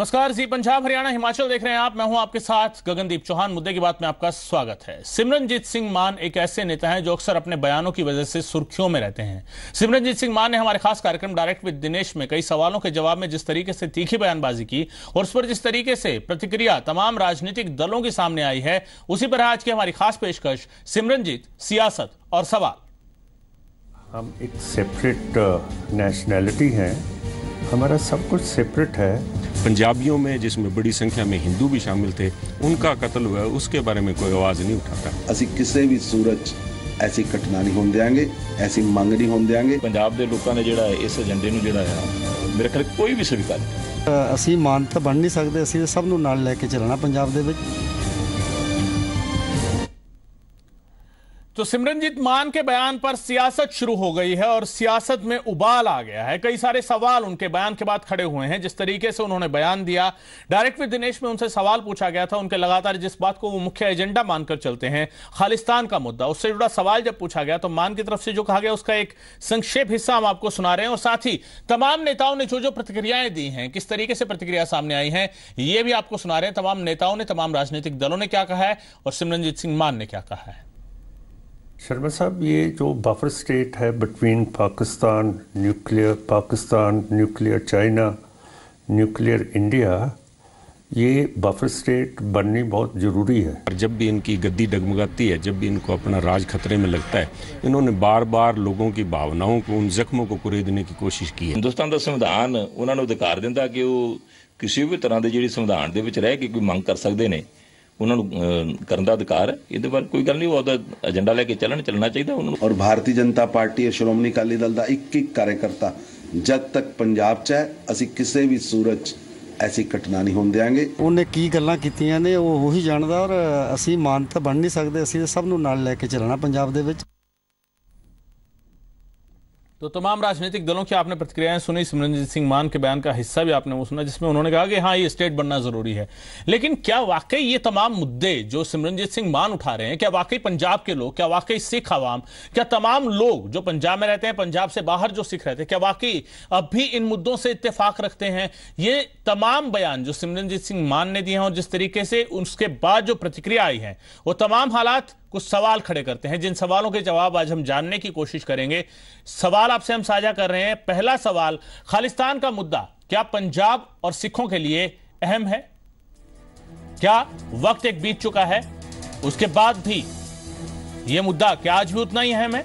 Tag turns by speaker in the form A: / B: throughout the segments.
A: नमस्कार जी पंजाब हरियाणा हिमाचल देख रहे हैं आप मैं हूं आपके साथ गगनदीप चौहान मुद्दे की बात में आपका स्वागत है सिमरनजीत सिंह मान एक ऐसे नेता हैं जो अक्सर अपने बयानों की वजह से सुर्खियों में रहते हैं सिमरनजीत सिंह मान ने हमारे खास कार्यक्रम डायरेक्ट विद दिनेश में कई सवालों के जवाब में जिस तरीके से तीखी बयानबाजी की और उस पर जिस तरीके से प्रतिक्रिया तमाम राजनीतिक दलों के सामने आई है उसी पर आज की हमारी खास पेशकश सिमरनजीत सियासत और सवाल
B: हम एक सेपरेट नेशनैलिटी uh, हैं हमारा सब कुछ सेपरेट है पंजाबियों में जिसमें बड़ी संख्या में हिंदू भी शामिल थे
C: उनका कत्ल हुआ उसके बारे में कोई आवाज़ नहीं उठाता ਅਸੀਂ ਕਿਸੇ ਵੀ ਸੂਰਤ ਐਸੀ ਘਟਨਾ ਨਹੀਂ ਹੋਣ ਦਿਆਂਗੇ ਐਸੀ ਮੰਗ ਨਹੀਂ ਹੋਣ ਦਿਆਂਗੇ ਪੰਜਾਬ ਦੇ ਲੋਕਾਂ ਨੇ ਜਿਹੜਾ ਇਸ ਏਜੰਡੇ ਨੂੰ ਜਿਹੜਾ ਆ
A: ਮੇਰੇ ਖਿਆਲ ਕੋਈ ਵੀ ਸਵੀਕਾਰ
B: ਨਹੀਂ ਅਸੀਂ ਮਾਨ ਤਾਂ ਬਣ ਨਹੀਂ ਸਕਦੇ ਅਸੀਂ ਸਭ ਨੂੰ ਨਾਲ ਲੈ ਕੇ ਚੱਲਣਾ ਪੰਜਾਬ ਦੇ ਵਿੱਚ
A: तो सिमरनजीत मान के बयान पर सियासत शुरू हो गई है और सियासत में उबाल आ गया है कई सारे सवाल उनके बयान के बाद खड़े हुए हैं जिस तरीके से उन्होंने बयान दिया डायरेक्ट विद दिनेश में उनसे सवाल पूछा गया था उनके लगातार जिस बात को वो मुख्य एजेंडा मानकर चलते हैं खालिस्तान का मुद्दा उससे जुड़ा सवाल जब पूछा गया तो मान की तरफ से जो कहा गया उसका एक संक्षेप हिस्सा हम आपको सुना रहे हैं और साथ ही तमाम नेताओं ने जो जो प्रतिक्रियाएं दी हैं किस तरीके से प्रतिक्रिया सामने आई है ये भी आपको सुना रहे हैं तमाम नेताओं ने तमाम राजनीतिक दलों ने क्या कहा है और सिमरनजीत सिंह मान ने क्या कहा है
B: शर्मा साहब ये जो बफर स्टेट है between Pakistan nuclear Pakistan nuclear China nuclear India ये बफर स्टेट
C: बननी बहुत ज़रूरी है और जब भी इनकी गद्दी डगमगाती है जब भी इनको अपना राज खतरे में लगता है
A: इन्होंने बार बार लोगों की भावनाओं को उन जख्मों को कुरेदने की कोशिश की है हिंदुस्तान ਦਾ ਸੰਵਿਧਾਨ ਉਹਨਾਂ ਨੂੰ ਅਧਿਕਾਰ ਦਿੰਦਾ ਕਿ ਉਹ ਕਿਸੇ ਵੀ ਤਰ੍ਹਾਂ ਦੇ ਜਿਹੜੀ ਸੰਵਿਧਾਨ ਦੇ ਵਿੱਚ ਰਹਿ ਕੇ ਕੋਈ ਮੰਗ ਕਰ ਸਕਦੇ ਨੇ ਉਹਨਾਂ ਨੂੰ ਕਰਨ ਦਾ ਅਧਿਕਾਰ ਹੈ ਇਹਦੇ ਬਾਰੇ ਕੋਈ ਗੱਲ ਨਹੀਂ ਉਹਦਾ ਏਜੰਡਾ ਲੈ ਕੇ ਚੱਲਣ ਚੱਲਣਾ ਚਾਹੀਦਾ ਉਹਨਾਂ ਨੂੰ ਔਰ ਭਾਰਤੀ
C: ਜਨਤਾ ਪਾਰਟੀ ਅਤੇ ਸ਼੍ਰੋਮਣੀ ਅਕਾਲੀ ਦਲ ਦਾ ਇੱਕ ਇੱਕ ਕਾਰਜਕਰਤਾ ਜਦ ਤੱਕ ਪੰਜਾਬ 'ਚ ਹੈ ਅਸੀਂ ਕਿਸੇ ਵੀ ਚ ਐਸੀ ਘਟਨਾ ਨਹੀਂ ਹੋਣ ਦੇਾਂਗੇ
B: ਉਹਨੇ ਕੀ ਗੱਲਾਂ ਕੀਤੀਆਂ ਨੇ ਉਹ ਉਹੀ ਜਾਣਦਾ ਔਰ ਅਸੀਂ ਮਾਨਤਾ ਬਣ ਨਹੀਂ ਸਕਦੇ ਅਸੀਂ ਸਭ ਨੂੰ ਨਾਲ ਲੈ ਕੇ ਚੱਲਣਾ ਪੰਜਾਬ ਦੇ ਵਿੱਚ
A: तो तमाम राजनीतिक दलों की आपने प्रतिक्रियाएं सुनी सिमरनजीत सिंह मान के बयान का हिस्सा भी आपने वो सुना जिसमें उन्होंने कहा कि हाँ ये स्टेट बनना जरूरी है लेकिन क्या वाकई ये तमाम मुद्दे जो सिमरनजीत सिंह मान उठा रहे हैं क्या वाकई पंजाब के लोग क्या वाकई सिख आवाम क्या तमाम लोग जो पंजाब में रहते हैं पंजाब से बाहर जो सिख रहते हैं क्या वाकई अब भी इन मुद्दों से इतफाक रखते हैं ये तमाम बयान जो सिमरनजीत सिंह मान ने दिए हैं और जिस तरीके से उसके बाद जो प्रतिक्रिया आई है वो तमाम हालात कुछ सवाल खड़े करते हैं जिन सवालों के जवाब आज हम जानने की कोशिश करेंगे सवाल आपसे हम साझा कर रहे हैं पहला सवाल खालिस्तान का मुद्दा क्या पंजाब और सिखों के लिए अहम है क्या वक्त एक बीत चुका है उसके बाद भी यह मुद्दा क्या आज भी उतना ही अहम है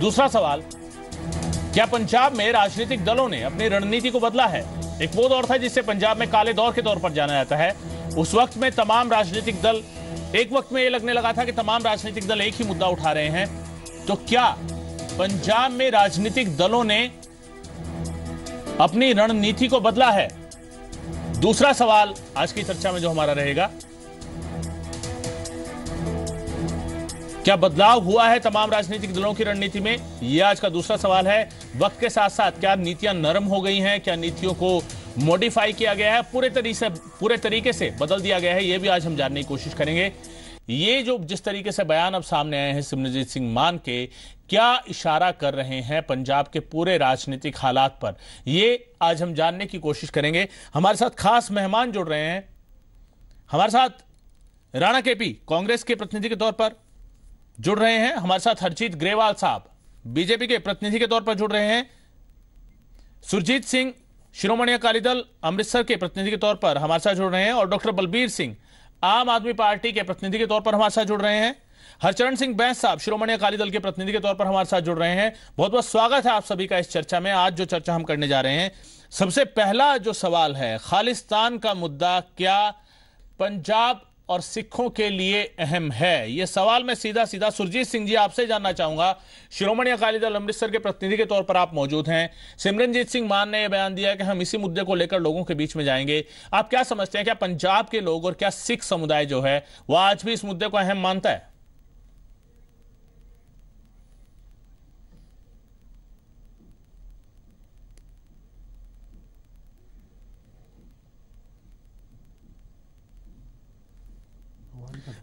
A: दूसरा सवाल क्या पंजाब में राजनीतिक दलों ने अपनी रणनीति को बदला है एक वो दौर था जिससे पंजाब में काले दौर के तौर पर जाना जाता है उस वक्त में तमाम राजनीतिक दल एक वक्त में यह लगने लगा था कि तमाम राजनीतिक दल एक ही मुद्दा उठा रहे हैं तो क्या पंजाब में राजनीतिक दलों ने अपनी रणनीति को बदला है दूसरा सवाल आज की चर्चा में जो हमारा रहेगा क्या बदलाव हुआ है तमाम राजनीतिक दलों की रणनीति में यह आज का दूसरा सवाल है वक्त के साथ साथ क्या नीतियां नरम हो गई हैं क्या नीतियों को मॉडिफाई किया गया है पूरे तरीके से पूरे तरीके से बदल दिया गया है ये भी आज हम जानने की कोशिश करेंगे ये जो जिस तरीके से बयान अब सामने आए हैं सिमरजीत सिंह मान के क्या इशारा कर रहे हैं पंजाब के पूरे राजनीतिक हालात पर ये आज हम जानने की कोशिश करेंगे हमारे साथ खास मेहमान जुड़ रहे हैं हमारे साथ राणा केपी कांग्रेस के प्रतिनिधि के तौर पर जुड़ रहे हैं हमारे साथ हरजीत ग्रेवाल साहब बीजेपी के प्रतिनिधि के तौर पर जुड़ रहे हैं सुरजीत सिंह शिरोमणि अकाली दल अमृतसर के प्रतिनिधि के तौर पर हमारे साथ जुड़ रहे हैं और डॉक्टर बलबीर सिंह आम आदमी पार्टी के प्रतिनिधि के तौर पर हमारे साथ जुड़ रहे हैं हरचरण सिंह बैंस साहब श्रोमणी अकाली दल के प्रतिनिधि के तौर पर हमारे साथ जुड़ रहे हैं बहुत बहुत स्वागत है आप सभी का इस चर्चा में आज जो चर्चा हम करने जा रहे हैं सबसे पहला जो सवाल है खालिस्तान का मुद्दा क्या पंजाब और सिखों के लिए अहम है यह सवाल मैं सीधा सीधा सुरजीत सिंह जी आपसे जानना चाहूंगा शिरोमणि अकाली दल अमृतसर के प्रतिनिधि के तौर पर आप मौजूद हैं सिमरनजीत सिंह मान ने यह बयान दिया कि हम इसी मुद्दे को लेकर लोगों के बीच में जाएंगे आप क्या समझते हैं क्या पंजाब के लोग और क्या सिख समुदाय जो है वह आज भी इस मुद्दे को अहम मानता है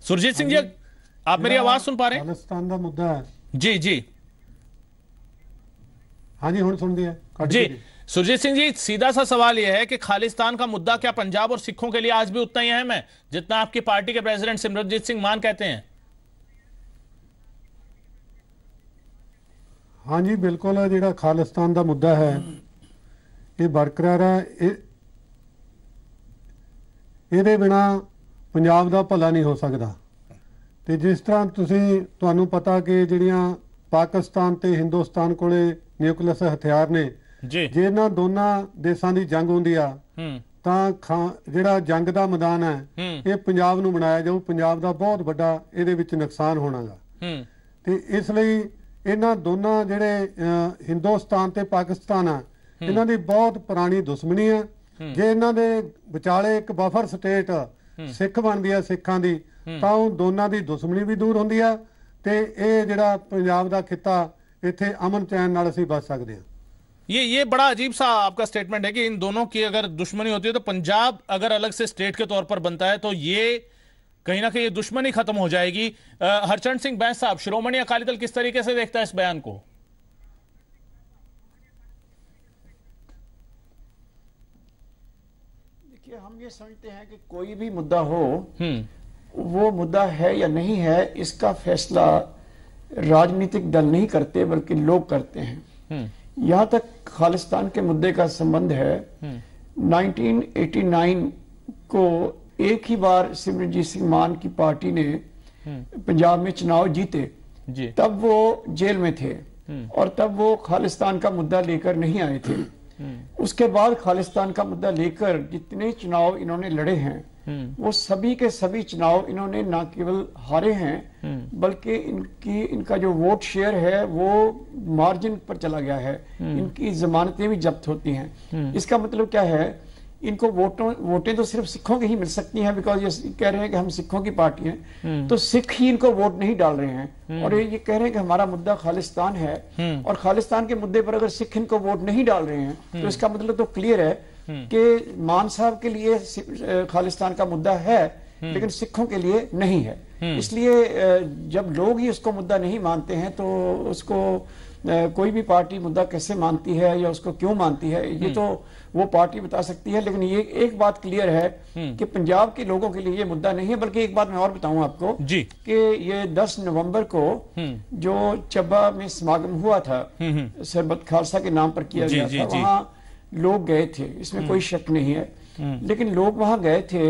D: सुरजीत सिंह जी आप मेरी आवाज सुन पा रहे हैं मुद्दा जी जी हाँ जी हूँ सुन दिया जी सुरजीत सिंह
A: जी सीधा सा सवाल यह है कि खालिस्तान का मुद्दा क्या पंजाब और सिखों के लिए आज भी उतना ही अहम है जितना आपकी पार्टी के प्रेसिडेंट सिमरजीत सिंह मान कहते हैं
D: हाँ जी बिल्कुल जो खालिस्तान का मुद्दा है ये बरकरार है ये बिना ਪੰਜਾਬ ਦਾ ਭਲਾ ਨਹੀਂ ਹੋ ਸਕਦਾ ਤੇ ਜਿਸ ਤਰ੍ਹਾਂ ਤੁਸੀਂ ਤੁਹਾਨੂੰ ਪਤਾ ਕਿ ਜਿਹੜੀਆਂ ਪਾਕਿਸਤਾਨ ਤੇ ਹਿੰਦੁਸਤਾਨ ਕੋਲੇ ਨਿਊਕਲੀਅਰ ਹਥਿਆਰ ਨੇ ਜੀ ਜੇ ਇਹਨਾਂ ਦੋਨਾਂ ਦੇਸ਼ਾਂ ਦੀ ਜੰਗ ਹੁੰਦੀ ਆ ਤਾਂ ਜਿਹੜਾ ਜੰਗ ਦਾ ਮੈਦਾਨ ਹੈ ਇਹ ਪੰਜਾਬ ਨੂੰ ਬਣਾਇਆ ਜਾਊ ਪੰਜਾਬ ਦਾ ਬਹੁਤ ਵੱਡਾ ਇਹਦੇ ਵਿੱਚ ਨੁਕਸਾਨ ਹੋਣਾਗਾ ਤੇ ਇਸ ਲਈ ਇਹਨਾਂ ਦੋਨਾਂ ਜਿਹੜੇ ਹਿੰਦੁਸਤਾਨ ਤੇ ਪਾਕਿਸਤਾਨ ਆ ਇਹਨਾਂ ਦੀ ਬਹੁਤ ਪੁਰਾਣੀ ਦੁਸ਼ਮਣੀ ਹੈ ਜੇ ਇਹਨਾਂ ਦੇ ਵਿਚਾਲੇ ਇੱਕ ਬਫਰ ਸਟੇਟ ਸਿੱਖ ਬਣਦੀ ਆ ਸਿੱਖਾਂ ਦੀ ਤਾਂ ਉਹ ਦੋਨਾਂ ਦੀ ਦੁਸ਼ਮਣੀ ਵੀ ਦੂਰ ਹੁੰਦੀ ਆ ਤੇ ਇਹ ਜਿਹੜਾ ਪੰਜਾਬ ਦਾ ਖਿੱਤਾ ਇੱਥੇ ਅਮਨ ਚੈਨ ਨਾਲ ਅਸੀਂ ਬਚ ਸਕਦੇ ਹਾਂ
A: ये ये बड़ा अजीब सा आपका स्टेटमेंट है कि इन दोनों की अगर दुश्मनी होती है तो पंजाब अगर अलग से स्टेट के तौर पर बनता है तो ये कहीं ना कहीं ये दुश्मनी खत्म हो जाएगी हरचंद सिंह बैंस साहब शिरोमणि अकाली दल किस तरीके से देखता है इस बयान को
E: देखिए हम ये समझते हैं कि कोई भी मुद्दा हो हम्म। वो मुद्दा है या नहीं है इसका फैसला राजनीतिक दल नहीं करते बल्कि लोग करते हैं हम्म। यहाँ तक खालिस्तान के मुद्दे का संबंध है 1989 हम्म। को एक ही बार सिमरजीत सिंह मान की पार्टी ने
F: पंजाब
E: में चुनाव जीते जी। तब वो जेल में थे और तब वो खालिस्तान का मुद्दा लेकर नहीं आए थे हम्म। उसके बाद खालिस्तान का मुद्दा लेकर जितने चुनाव इन्होंने लड़े हैं हम्म। वो सभी के सभी चुनाव इन्होंने न केवल हारे हैं हम्म। बल्कि इनकी इनका जो वोट शेयर है वो मार्जिन पर चला गया है इनकी जमानतें भी जब्त होती हैं इसका मतलब क्या है इनको वोटों वोटें तो सिर्फ सिखों की ही मिल सकती हैं बिकॉज ये कह रहे हैं कि हम सिखों की पार्टी हैं हम्म। तो सिख ही इनको वोट नहीं डाल रहे हैं हम्म। और ये कह रहे हैं कि हमारा मुद्दा खालिस्तान है हम्म। और खालिस्तान के मुद्दे पर अगर सिख इनको वोट नहीं डाल रहे हैं तो इसका मतलब तो क्लियर है कि मान साहब के लिए खालिस्तान का मुद्दा है लेकिन सिखों के लिए नहीं है इसलिए जब लोग ही उसको मुद्दा नहीं मानते हैं तो उसको कोई भी पार्टी मुद्दा कैसे मानती है या उसको क्यों मानती है ये तो वो पार्टी बता सकती है लेकिन ये एक बात क्लियर है हम्म। कि पंजाब के लोगों के लिए ये मुद्दा नहीं है बल्कि एक बात मैं और बताऊं आपको जी कि ये 10 नवंबर को हम्म। जो चब्बा में समागम हुआ था हम्म, सरबत खालसा के नाम पर किया जी, गया जी, था वहाँ लोग गए थे इसमें कोई शक नहीं है लेकिन लोग वहाँ गए थे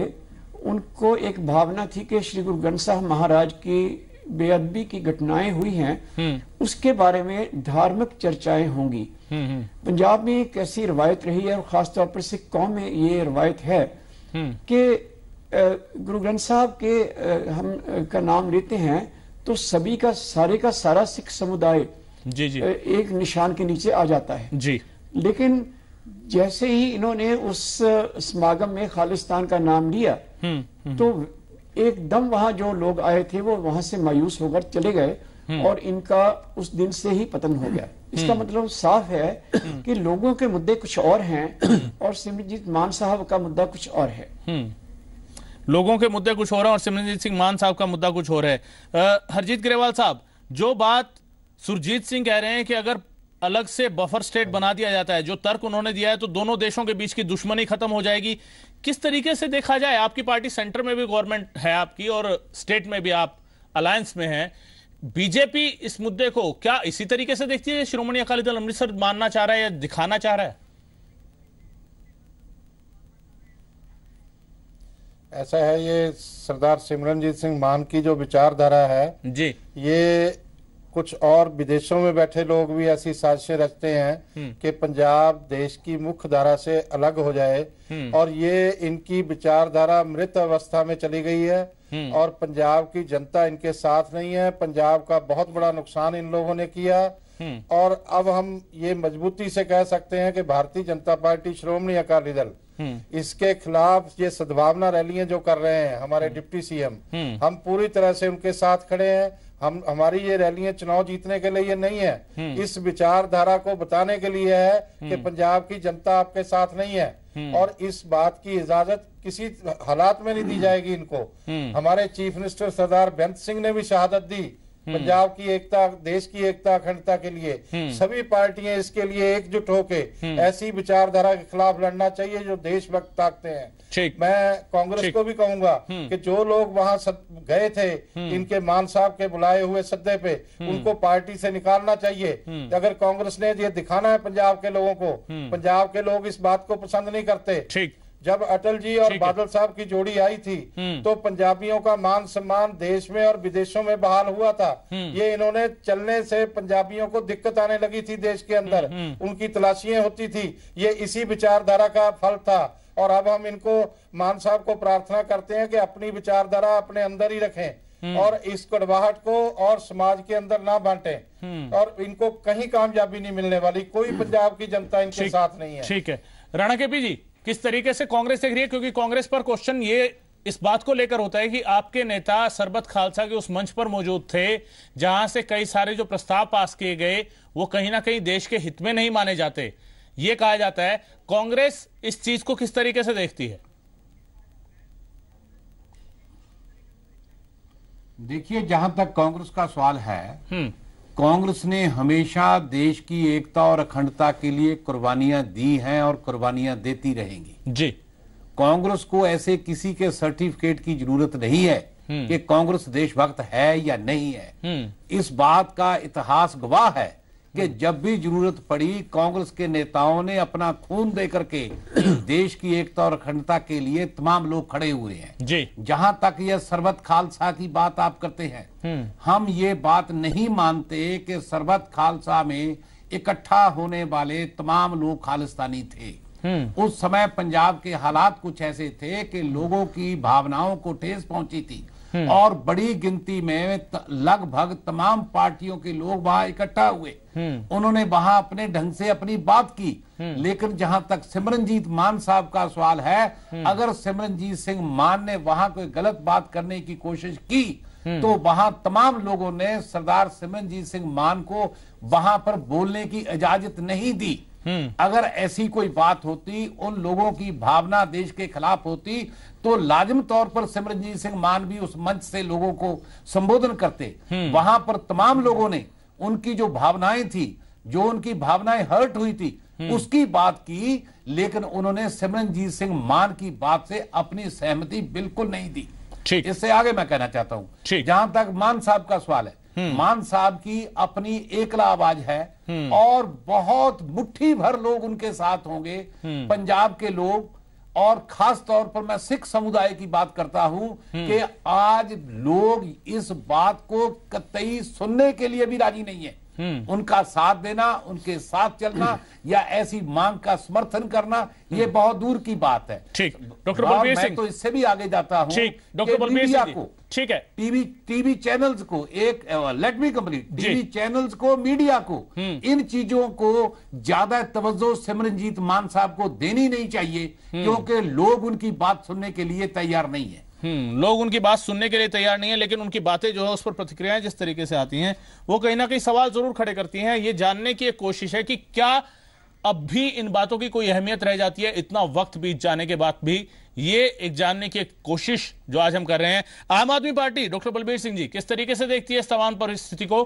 E: उनको एक भावना थी कि श्री गुरु ग्रंथ साहब महाराज की बेअदबी की घटनाएं हुई हैं हम्म। उसके बारे में धार्मिक चर्चाएं होंगी हम्म, हम्म। पंजाब में एक ऐसी रवायत रही है और खासतौर पर सिख कौम में ये रवायत है कि गुरु ग्रंथ साहब के हम का नाम लेते हैं तो सभी का सारे का सारा सिख समुदाय
A: जी जी एक
E: निशान के नीचे आ जाता है जी लेकिन जैसे ही इन्होंने उस समागम में खालिस्तान का नाम लिया तो एकदम वहां जो लोग आए थे वो वहां से मायूस होकर चले गए हम्म। और इनका उस दिन से ही पतन हो गया इसका हम्म। मतलब साफ है कि लोगों के मुद्दे कुछ और हैं और सिमरजीत मान साहब का मुद्दा कुछ और है हम्म।
A: लोगों के मुद्दे कुछ और हैं और सिमरजीत सिंह मान साहब का मुद्दा कुछ और है हरजीत ग्रेवाल साहब जो बात सुरजीत सिंह कह रहे हैं कि अगर अलग से बफर स्टेट बना दिया जाता है जो तर्क उन्होंने दिया है तो दोनों देशों के बीच की दुश्मनी खत्म हो जाएगी किस तरीके से देखा जाए आपकी पार्टी सेंटर में भी गवर्नमेंट है आपकी और स्टेट में भी आप अलायंस में हैं बीजेपी इस मुद्दे को क्या इसी तरीके से देखती है श्रोमणी अकाली दल अमृतसर मानना चाह रहा है या दिखाना चाह रहा है
G: ऐसा है ये सरदार सिमरनजीत सिंह मान की जो विचारधारा है जी ये कुछ और विदेशों में बैठे लोग भी ऐसी साजिशें रचते हैं हम्म। कि पंजाब देश की मुख्य धारा से अलग हो जाए हम्म। और ये इनकी विचारधारा मृत अवस्था में चली गई है हम्म। और पंजाब की जनता इनके साथ नहीं है पंजाब का बहुत बड़ा नुकसान इन लोगों ने किया और अब हम ये मजबूती से कह सकते हैं कि भारतीय जनता पार्टी श्रोमणी अकाली दल इसके खिलाफ ये सद्भावना रैलियां जो कर रहे हैं हमारे डिप्टी सीएम हम पूरी तरह से उनके साथ खड़े हैं हम हमारी ये रैलियां चुनाव जीतने के लिए नहीं है हम्म। इस विचारधारा को बताने के लिए है कि हम्म। पंजाब की जनता आपके साथ नहीं है हम्म। और इस बात की इजाजत किसी हालात में नहीं दी जाएगी इनको हमारे चीफ मिनिस्टर सरदार बेंत सिंह ने भी शहादत दी हम्म। पंजाब की एकता देश की एकता अखंडता के लिए हम्म। सभी पार्टियां इसके लिए एकजुट होके हम्म। ऐसी विचारधारा के खिलाफ लड़ना चाहिए जो देशभक्त ताकते हैं मैं कांग्रेस को भी कहूंगा कि जो लोग वहां गए थे इनके मान साहब के बुलाए हुए सदे पे उनको पार्टी से निकालना चाहिए अगर कांग्रेस ने ये दिखाना है पंजाब के लोगों को पंजाब के लोग इस बात को पसंद नहीं करते जब अटल जी और बादल साहब की जोड़ी आई थी हम्म। तो पंजाबियों का मान सम्मान देश में और विदेशों में बहाल हुआ था हम्म। ये इन्होंने चलने से पंजाबियों को दिक्कत आने लगी थी देश के अंदर हम्म, उनकी तलाशियां होती थी ये इसी विचारधारा का फल था और अब हम इनको मान साहब को प्रार्थना करते हैं कि अपनी विचारधारा अपने अंदर ही रखें और इस कड़वाहट को और समाज के अंदर ना बांटे और इनको कहीं कामयाबी नहीं मिलने वाली कोई पंजाब की जनता इनके साथ नहीं है ठीक है
A: राणा के पी जी किस तरीके से कांग्रेस देख रही है क्योंकि कांग्रेस पर क्वेश्चन ये इस बात को लेकर होता है कि आपके नेता सरबत खालसा के उस मंच पर मौजूद थे जहां से कई सारे जो प्रस्ताव पास किए गए वो कहीं ना कहीं देश के हित में नहीं माने जाते ये कहा जाता है कांग्रेस इस चीज को किस तरीके से देखती है
C: देखिए जहां तक कांग्रेस का सवाल है हम्म। कांग्रेस ने हमेशा देश की एकता और अखंडता के लिए कुर्बानियां दी हैं और कुर्बानियां देती रहेंगी जी कांग्रेस को ऐसे किसी के सर्टिफिकेट की जरूरत नहीं है हम्म। कि कांग्रेस देशभक्त है या नहीं है हम्म। इस बात का इतिहास गवाह है कि हम्म। जब भी जरूरत पड़ी कांग्रेस के नेताओं ने अपना खून दे करके देश की एकता और अखंडता के लिए तमाम लोग खड़े हुए हैं जी जहां तक यह सरबत खालसा की बात आप करते हैं हम्म। हम ये बात नहीं मानते कि सरबत खालसा में इकट्ठा होने वाले तमाम लोग खालिस्तानी थे हम्म। उस समय पंजाब के हालात कुछ ऐसे थे कि लोगों की भावनाओं को ठेस पहुंची थी हम्म। और बड़ी गिनती में लगभग तमाम पार्टियों के लोग वहां इकट्ठा हुए हम्म। उन्होंने वहां अपने ढंग से अपनी बात की हम्म। लेकिन जहां तक सिमरनजीत मान साहब का सवाल है अगर सिमरनजीत सिंह मान ने वहां कोई गलत बात करने की कोशिश की तो वहां तमाम लोगों ने सरदार सिमरनजीत सिंह मान को वहां पर बोलने की इजाजत नहीं दी हम्म। अगर ऐसी कोई बात होती उन लोगों की भावना देश के खिलाफ होती तो लाजम तौर पर सिमरनजीत सिंह मान भी उस मंच से लोगों को संबोधन करते हम्म। वहां पर तमाम लोगों ने उनकी जो भावनाएं थी जो उनकी भावनाएं हर्ट हुई थी हम्म। उसकी बात की लेकिन उन्होंने सिमरनजीत सिंह मान की बात से अपनी सहमति बिल्कुल नहीं दी इससे आगे मैं कहना चाहता हूं जहां तक मान साहब का सवाल है मान साहब की अपनी एकला आवाज है हम्म। और बहुत मुट्ठी भर लोग उनके साथ होंगे हम्म। पंजाब के लोग और खास तौर पर मैं सिख समुदाय की बात करता हूं हम्म। कि आज लोग इस बात को कतई सुनने के लिए भी राजी नहीं है हम्म। उनका साथ देना उनके साथ चलना या ऐसी मांग का समर्थन करना यह हम्म। बहुत दूर की बात है ठीक डॉक्टर बलबीर सिंह तो इससे भी आगे जाता हूँ डॉक्टर बलबीर सिंह को ठीक है टीवी टीवी चैनल्स को एक let me complete TV channels को मीडिया को हम्म। इन चीजों को ज्यादा तवज्जो सिमरनजीत मान साहब को देनी नहीं चाहिए क्योंकि लोग उनकी बात सुनने के लिए तैयार नहीं है हम्म लोग उनकी
A: बात सुनने के लिए तैयार नहीं है लेकिन उनकी बातें जो है उस पर प्रतिक्रियाएं जिस तरीके से आती हैं वो कहीं ना कहीं सवाल जरूर खड़े करती हैं ये जानने की एक कोशिश है कि क्या अब भी इन बातों की कोई अहमियत रह जाती है इतना वक्त बीत जाने के बाद भी ये एक जानने की एक कोशिश जो आज हम कर रहे हैं आम आदमी पार्टी डॉक्टर बलबीर सिंह जी किस तरीके से देखती है इस तमाम परिस्थिति को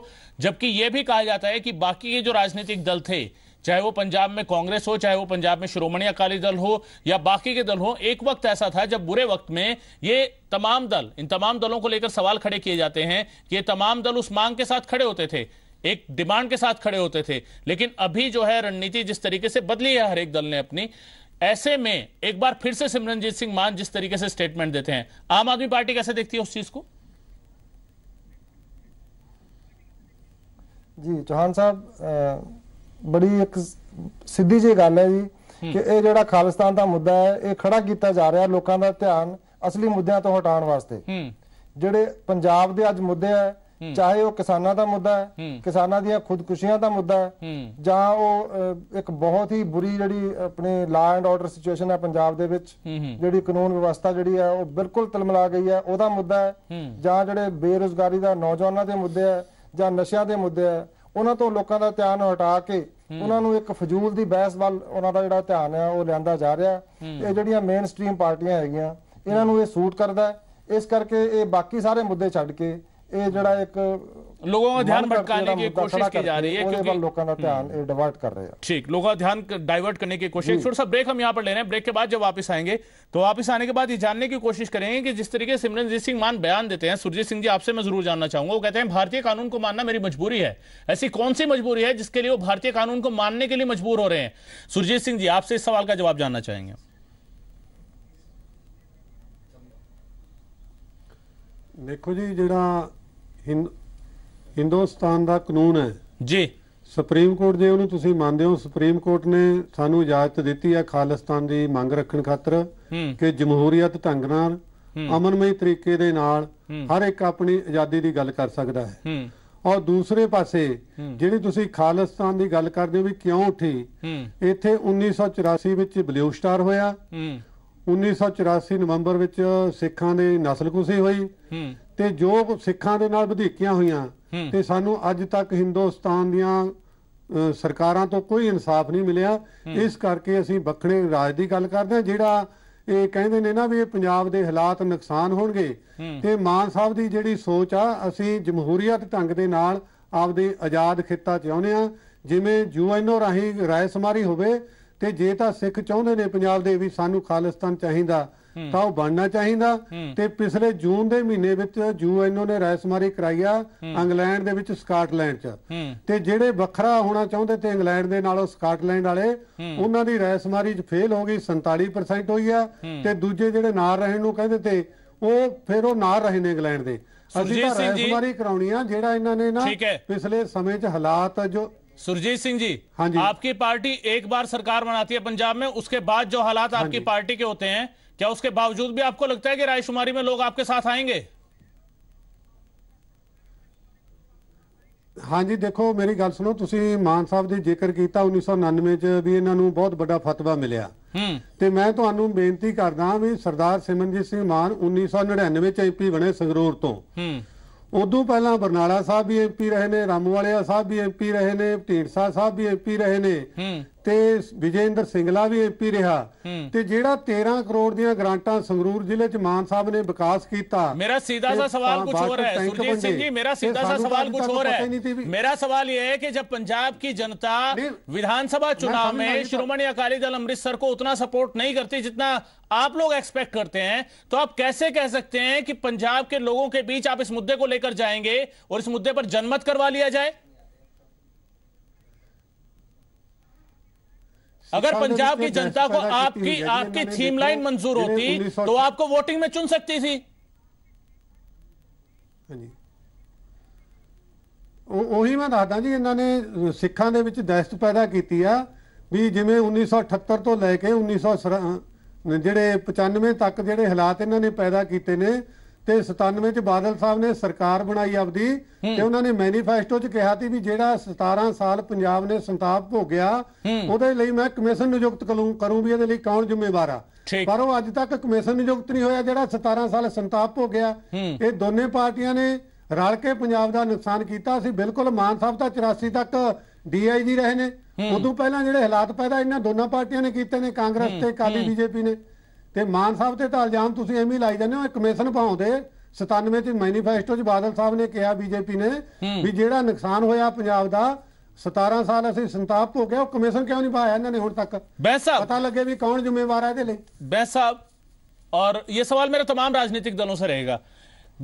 A: जबकि यह भी कहा जाता है कि बाकी ये जो राजनीतिक दल थे चाहे वो पंजाब में कांग्रेस हो चाहे वो पंजाब में श्रोमणी अकाली दल हो या बाकी के दल हो एक वक्त ऐसा था जब बुरे वक्त में ये तमाम दल इन तमाम दलों को लेकर सवाल खड़े किए जाते हैं कि ये तमाम दल उस मांग के साथ खड़े होते थे एक डिमांड के साथ खड़े होते थे लेकिन अभी जो है रणनीति जिस तरीके से बदली है हर एक दल ने अपनी ऐसे में एक बार फिर से सिमरनजीत सिंह मान जिस तरीके से स्टेटमेंट देते हैं आम आदमी पार्टी कैसे देखती है उस चीज को
B: जी चौहान साहब ਬੜੀ ਇੱਕ ਸਿੱਧੀ ਜੀ ਗੱਲ ਹੈ ਜੀ ਕਿ ਇਹ ਜਿਹੜਾ ਖਾਲਿਸਤਾਨ ਦਾ ਮੁੱਦਾ ਹੈ ਇਹ ਖੜਾ ਕੀਤਾ ਜਾ ਰਿਹਾ ਲੋਕਾਂ ਦਾ ਧਿਆਨ ਅਸਲੀ ਮੁੱਦਿਆਂ ਤੋਂ ਹਟਾਉਣ ਵਾਸਤੇ ਜਿਹੜੇ ਪੰਜਾਬ ਦੇ ਅੱਜ ਮੁੱਦੇ ਆ ਚਾਹੇ ਉਹ ਕਿਸਾਨਾਂ ਦਾ ਮੁੱਦਾ ਹੈ ਕਿਸਾਨਾਂ ਦੀਆਂ ਖੁਦਕੁਸ਼ੀਆਂ ਦਾ ਮੁੱਦਾ ਹੈ ਜਾਂ ਉਹ ਇੱਕ ਬਹੁਤ ਹੀ ਬੁਰੀ ਜਿਹੜੀ ਆਪਣੇ ਲਾ ਐਂਡ ਆਰਡਰ ਸਿਚੁਏਸ਼ਨ ਹੈ ਪੰਜਾਬ ਦੇ ਵਿੱਚ ਜਿਹੜੀ ਕਾਨੂੰਨ ਵਿਵਸਥਾ ਜਿਹੜੀ ਹੈ ਉਹ ਬਿਲਕੁਲ ਤਲਮਲਾ ਗਈ ਹੈ ਉਹਦਾ ਮੁੱਦਾ ਹੈ ਜਾਂ ਜਿਹੜੇ ਬੇਰੋਜ਼ਗਾਰੀ ਦਾ ਨੌਜਵਾਨਾਂ ਦੇ ਮੁੱਦੇ ਹੈ ਜਾਂ ਨਸ਼ਿਆਂ ਦੇ ਮੁੱਦੇ ਹੈ ਉਹਨਾਂ ਤੋਂ ਲੋਕਾਂ ਦਾ ਧਿਆਨ ਹਟਾ ਕੇ ਉਹਨਾਂ ਨੂੰ ਇੱਕ ਫਜ਼ੂਲ ਦੀ ਬਹਿਸ ਵੱਲ ਉਹਨਾਂ ਦਾ ਜਿਹੜਾ ਧਿਆਨ ਹੈ ਉਹ ਲਿਆਂਦਾ ਜਾ ਰਿਹਾ ਇਹ ਜਿਹੜੀਆਂ ਮੇਨ ਸਟ੍ਰੀਮ ਪਾਰਟੀਆਂ ਹੈਗੀਆਂ ਇਹਨਾਂ ਨੂੰ ਇਹ ਸੂਟ ਕਰਦਾ ਇਸ ਕਰਕੇ ਇਹ ਬਾਕੀ ਸਾਰੇ ਮੁੱਦੇ ਛੱਡ ਕੇ की कोशिश की जा रही है क्योंकि लोगों का ध्यान डाइवर्ट हम्म। कर रहे हैं
A: ठीक लोगों का ध्यान डाइवर्ट करने की कोशिश छोटा सा ब्रेक हम यहाँ पर ले रहे हैं ब्रेक के बाद जब वापस आएंगे तो वापस आने के बाद ये जानने की कोशिश करेंगे कि जिस तरीके सिमरनजीत सिंह मान बयान देते हैं सुरजीत सिंह जी आपसे मैं जरूर जानना चाहूंगा वो कहते हैं भारतीय कानून को मानना मेरी मजबूरी है ऐसी कौन सी मजबूरी है जिसके लिए वो भारतीय कानून को मानने के लिए मजबूर हो रहे हैं सुरजीत सिंह जी आपसे इस सवाल का जवाब जानना चाहेंगे
D: देखो जी जरा ਹਿੰਦੁਸਤਾਨ ਦਾ ਕਾਨੂੰਨ ਹੈ ਜੀ ਸੁਪਰੀਮ ਕੋਰਟ ਦੇ ਉਹਨੂੰ ਤੁਸੀਂ ਮੰਨਦੇ ਹੋ ਸੁਪਰੀਮ ਕੋਰਟ ਨੇ ਸਾਨੂੰ ਇਜਾਜ਼ਤ ਦਿੱਤੀ ਹੈ ਖਾਲਿਸਤਾਨ ਦੀ ਮੰਗ ਰੱਖਣ ਖਾਤਰ ਕਿ ਜਮਹੂਰੀਅਤ ਢੰਗ ਨਾਲ ਅਮਨਮਈ ਤਰੀਕੇ ਦੇ ਨਾਲ ਹਰ ਇੱਕ ਆਪਣੀ ਆਜ਼ਾਦੀ ਦੀ ਗੱਲ ਕਰ ਸਕਦਾ ਹੈ ਔਰ ਦੂਸਰੇ ਪਾਸੇ ਜਿਹੜੀ ਤੁਸੀਂ ਖਾਲਿਸਤਾਨ ਦੀ ਗੱਲ ਕਰਦੇ ਹੋ ਵੀ ਕਿਉਂ ਉੱਠੀ ਇੱਥੇ 1984 ਵਿੱਚ ਬਲਿਊ ਸਟਾਰ ਹੋਇਆ 1984 ਨਵੰਬਰ ਵਿੱਚ ਸਿੱਖਾਂ ਦੇ ਨਸਲਕੁਸ਼ੀ ਹੋਈ ਤੇ ਜੋ ਸਿੱਖਾਂ ਦੇ ਨਾਲ ਵਧੀਕੀਆਂ ਹੋਈਆਂ ਤੇ ਸਾਨੂੰ ਅੱਜ ਤੱਕ ਹਿੰਦੁਸਤਾਨ ਦੀਆਂ ਸਰਕਾਰਾਂ ਤੋਂ ਕੋਈ ਇਨਸਾਫ ਨਹੀਂ ਮਿਲਿਆ ਇਸ ਕਰਕੇ ਅਸੀਂ ਵੱਖਰੇ ਰਾਜ ਦੀ ਗੱਲ ਕਰਦੇ ਹਾਂ ਜਿਹੜਾ ਇਹ ਕਹਿੰਦੇ ਨੇ ਨਾ ਵੀ ਇਹ ਪੰਜਾਬ ਦੇ ਹਾਲਾਤ ਨੁਕਸਾਨ ਹੋਣਗੇ ਤੇ ਮਾਨ ਸਾਹਿਬ ਦੀ ਜਿਹੜੀ ਸੋਚ ਆ ਅਸੀਂ ਜਮਹੂਰੀਅਤ ਢੰਗ ਦੇ ਨਾਲ ਆਪਦੇ ਆਜ਼ਾਦ ਖੇਤਾਂ 'ਚ ਆਉਨੇ ਆ ਜਿਵੇਂ ਯੂਐਨਓ ਰਾਹੀਂ ਰਾਇ ਸਮਾਰੀ ਹੋਵੇ ਤੇ ਜੇ ਤਾਂ ਸਿੱਖ ਚਾਹੁੰਦੇ ਨੇ ਪੰਜਾਬ ਦੇ ਵੀ ਸਾਨੂੰ ਖਾਲਿਸਤਾਨ ਚਾਹੀਦਾ ਤਾਂ ਉਹ ਬਣਨਾ ਚਾਹੀਦਾ ਤੇ ਪਿਛਲੇ ਜੂਨ ਦੇ ਮਹੀਨੇ ਵਿੱਚ ਯੂਐਨਓ ਨੇ ਰੈਸਮਾਰੀ ਕਰਾਈਆ ਇੰਗਲੈਂਡ ਦੇ ਵਿੱਚ ਸਕਾਟਲੈਂਡ 'ਚ ਤੇ ਜਿਹੜੇ ਵੱਖਰਾ ਹੋਣਾ ਚਾਹੁੰਦੇ ਤੇ ਇੰਗਲੈਂਡ ਦੇ ਨਾਲੋਂ ਸਕਾਟਲੈਂਡ ਵਾਲੇ ਉਹਨਾਂ ਦੀ ਰੈਸਮਾਰੀ 'ਚ ਫੇਲ ਹੋ ਗਈ 47% ਹੋਈ ਆ ਤੇ ਦੂਜੇ ਜਿਹੜੇ ਨਾਲ ਰਹਿਣ ਨੂੰ ਕਹਿੰਦੇ ਤੇ ਉਹ ਫਿਰ ਉਹ ਨਾਲ ਰਹੇ ਨੇ ਇੰਗਲੈਂਡ ਦੇ ਅਸੀਂ ਤਾਂ ਰੈਸਮਾਰੀ ਕਰਾਉਣੀ ਆ ਜਿਹੜਾ ਇਹਨਾਂ ਨੇ ਨਾ ਪਿਛਲੇ ਸਮੇਂ 'ਚ ਹਾਲਾਤ
A: ਜੋ सुरजीत सिंह जी हाँ जी आपकी पार्टी एक बार सरकार बनाती है पंजाब में उसके बाद जो हालात हाँ आपकी पार्टी के होते हैं क्या उसके बावजूद भी आपको लगता है कि रायशुमारी में लोग आपके साथ आएंगे
D: ਹਾਂਜੀ ਦੇਖੋ ਮੇਰੀ ਗੱਲ ਸੁਣੋ ਤੁਸੀਂ ਮਾਨ ਸਾਹਿਬ ਦੇ ਜ਼ਿਕਰ ਕੀਤਾ 1999 ਚ ਵੀ ਇਹਨਾਂ ਨੂੰ ਬਹੁਤ ਵੱਡਾ ਫਤਵਾ ਮਿਲਿਆ ਤੇ ਮੈਂ ਤੁਹਾਨੂੰ ਬੇਨਤੀ ਕਰਦਾ ਵੀ ਸਰਦਾਰ ਸਿਮਰਨਜੀਤ ਸਿੰਘ ਮਾਨ 1999 ਚ ਐਮਪੀ ਬਣੇ ਸੰਗਰੂਰ ਤੋਂ ਉਦੋਂ ਪਹਿਲਾਂ ਬਰਨਾਲਾ ਸਾਹਿਬ ਵੀ ਐਮਪੀ ਰਹੇ ਨੇ ਰਾਮਵਾਲਿਆ ਸਾਹਿਬ ਵੀ ਐਮਪੀ ਰਹੇ ਨੇ ਢੀਂਡਸਾ ਸਾਹਿਬ ਵੀ ਐਮਪੀ ਰਹੇ ਨੇ विजेंद्र सिंगला भी एमपी रहा ਰਿਹਾ तेरह करोड़ 13 ग्रांटा संगरूर जिले च मान साहब ने विकास किया मेरा सीधा सा सवाल कुछ ਸਵਾਲ ਕੁਝ ਹੋਰ ਹੈ ਸੁਰਜੀਤ ਸਿੰਘ ਜੀ ਮੇਰਾ सवाल कुछ और
A: है मेरा सवाल यह है कि जब पंजाब की जनता विधानसभा चुनाव में श्रोमणी अकाली दल अमृतसर को उतना सपोर्ट नहीं करती जितना आप लोग एक्सपेक्ट करते हैं तो आप कैसे कह सकते हैं कि पंजाब के लोगों के बीच आप इस मुद्दे को लेकर जाएंगे और इस मुद्दे पर जनमत करवा लिया जाए
E: अगर पंजाब की जनता को
A: आपकी आपकी थीम लाइन मंजूर होती तो आपको वोटिंग में चुन सकती थी
D: ਉਹੀ ਮੈਂ ਦੱਸਦਾ ਜੀ ਇਹਨਾਂ ਨੇ ਸਿੱਖਾਂ ਦੇ ਵਿੱਚ ਦਹਿਸ਼ਤ ਪੈਦਾ ਕੀਤੀ ਆ ਵੀ ਜਿਵੇਂ 1978 ਤੋਂ ਲੈ ਕੇ 1900 ਜਿਹੜੇ 95 ਤੱਕ ਜਿਹੜੇ ਹਾਲਾਤ ਇਹਨਾਂ ਨੇ ਪੈਦਾ ਕੀਤੇ ਨੇ ਤੇ 97 ਚ ਬਾਦਲ ਸਾਹਿਬ ਨੇ ਸਰਕਾਰ ਬਣਾਈ ਆਪਦੀ ਤੇ ਉਹਨਾਂ ਨੇ ਮੈਨੀਫੈਸਟੋ ਚ ਕਿਹਾ ਸੀ ਵੀ ਜਿਹੜਾ 17 ਸਾਲ ਪੰਜਾਬ ਨੇ ਸੰਤਾਪ ਭੋਗਿਆ ਉਹਦੇ ਲਈ ਮੈਂ ਕਮਿਸ਼ਨ ਨਿਯੁਕਤ ਕਰੂੰ ਵੀ ਇਹਦੇ ਲਈ ਕੌਣ ਜ਼ਿੰਮੇਵਾਰ ਆ ਪਰ ਉਹ ਅੱਜ ਤੱਕ ਕਮਿਸ਼ਨ ਨਿਯੁਕਤ ਨਹੀਂ ਹੋਇਆ ਜਿਹੜਾ 17 ਸਾਲ ਸੰਤਾਪ ਭੋਗਿਆ ਇਹ ਦੋਨੇ ਪਾਰਟੀਆਂ ਨੇ ਰਲ ਕੇ ਪੰਜਾਬ ਦਾ ਨੁਕਸਾਨ ਕੀਤਾ ਸੀ ਬਿਲਕੁਲ ਮਾਨ ਸਾਹਿਬ ਤਾਂ 84 ਤੱਕ ਡੀਆਈਜੀ ਰਹੇ ਨੇ ਉਦੋਂ ਪਹਿਲਾਂ ਜਿਹੜੇ ਹਾਲਾਤ ਪੈਦਾ ਇਹਨਾਂ ਦੋਨਾਂ ਪਾਰਟੀਆਂ ਨੇ ਕੀਤੇ ਨੇ ਕਾਂਗਰਸ ਤੇ ਕਾਲੀ ਬੀਜੇਪੀ ਨੇ ਤੇ ਮਾਨ ਸਾਹਿਬ ਤੇ ਤਾਂ ਇਲਜ਼ਾਮ ਤੁਸੀਂ ਐਵੇਂ ਲਾਈ ਜਾਂਦੇ ਹੋ ਇਹ ਕਮਿਸ਼ਨ ਪਾਉਂਦੇ 97 ਚ ਮੈਨੀਫੈਸਟੋ ਚ ਬਾਦਲ ਸਾਹਿਬ ਨੇ ਕਿਹਾ ਬੀਜੇਪੀ ਨੇ ਵੀ ਜਿਹੜਾ ਨੁਕਸਾਨ ਹੋਇਆ ਪੰਜਾਬ ਦਾ 17 ਸਾਲ ਅਸੀਂ ਸੰਤਾਪ ਹੋ ਗਿਆ ਉਹ ਕਮਿਸ਼ਨ ਕਿਉਂ ਨਹੀਂ ਪਾਇਆ ਇਹਨਾਂ ਨੇ ਹੁਣ ਤੱਕ ਬੈਸਾ ਪਤਾ ਲੱਗੇ ਵੀ ਕੌਣ ਜ਼ਿੰਮੇਵਾਰ ਹੈ ਇਹਦੇ ਲਈ
A: ਬੈਸਾ और ये सवाल मेरे तमाम राजनीतिक दलों से रहेगा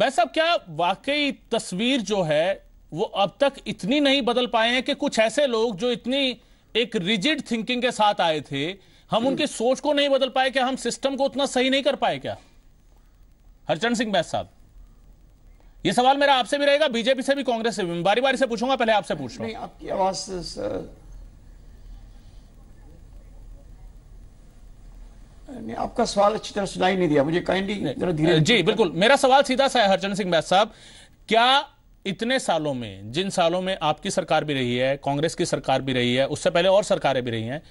A: वैस साहब क्या वाकई तस्वीर जो है वो अब तक इतनी नहीं बदल पाए हैं कि कुछ ऐसे लोग जो इतनी एक रिजिड थिंकिंग के साथ आए थे हम उनकी सोच को नहीं बदल पाए क्या हम सिस्टम को उतना सही नहीं कर पाए क्या हरचंद सिंह बैस साहब ये सवाल मेरा आपसे भी रहेगा बीजेपी से भी कांग्रेस से भी बारी बारी से पूछूंगा पहले आपसे पूछ रहा हूं आपकी
E: आवाज आपका सवाल अच्छी तरह सुनाई नहीं दिया मुझे काइंडली धीरे जी बिल्कुल मेरा सवाल सीधा
A: सा है हरचंद सिंह बैस साहब क्या इतने सालों में जिन सालों में आपकी सरकार भी रही है कांग्रेस की सरकार भी रही है उससे पहले और सरकारें भी रही हैं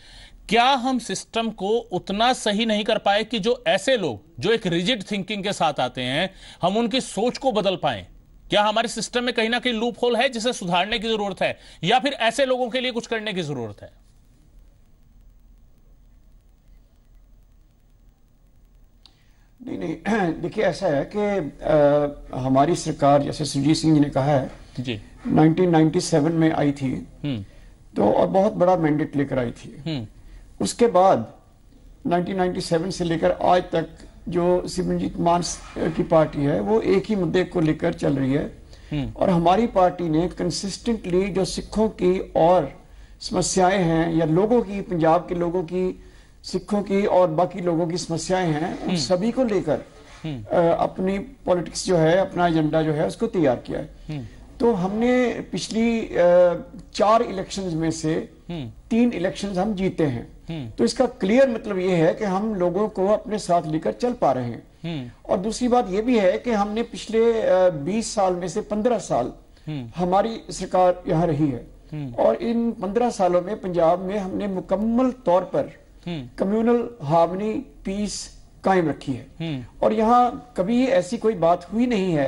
A: क्या हम सिस्टम को उतना सही नहीं कर पाए कि जो ऐसे लोग जो एक रिजिड थिंकिंग के साथ आते हैं हम उनकी सोच को बदल पाए क्या हमारे सिस्टम में कहीं ना कहीं लूप होल है जिसे सुधारने की जरूरत है या फिर ऐसे लोगों के लिए कुछ करने की जरूरत है
E: नहीं नहीं देखिए ऐसा है कि आ, हमारी सरकार जैसे सुरजीत सिंह जी ने कहा है जी 1997 में आई थी हम्म। तो और बहुत बड़ा मैंडेट लेकर आई थी हम्म। उसके बाद 1997 से लेकर आज तक जो सिमरजीत मान की पार्टी है वो एक ही मुद्दे को लेकर चल रही है हम्म। और हमारी पार्टी ने कंसिस्टेंटली जो सिखों की और समस्याएं हैं या लोगों की पंजाब के लोगों की सिखों की और बाकी लोगों की समस्याएं हैं उन हम्म। सभी को लेकर हम्म। अपनी पॉलिटिक्स जो है अपना एजेंडा जो है उसको तैयार किया है तो हमने पिछली चार इलेक्शंस में से तीन इलेक्शंस हम जीते हैं हम्म। तो इसका क्लियर मतलब ये है कि हम लोगों को अपने साथ लेकर चल पा रहे हैं हम्म। और दूसरी बात ये भी है कि हमने पिछले 20 साल में से 15 साल हम्म। हमारी सरकार यहाँ रही है और इन 15 सालों में पंजाब में हमने मुकम्मल तौर पर कम्युनल हार्मनी पीस कायम रखी है और यहाँ कभी ऐसी कोई बात हुई नहीं है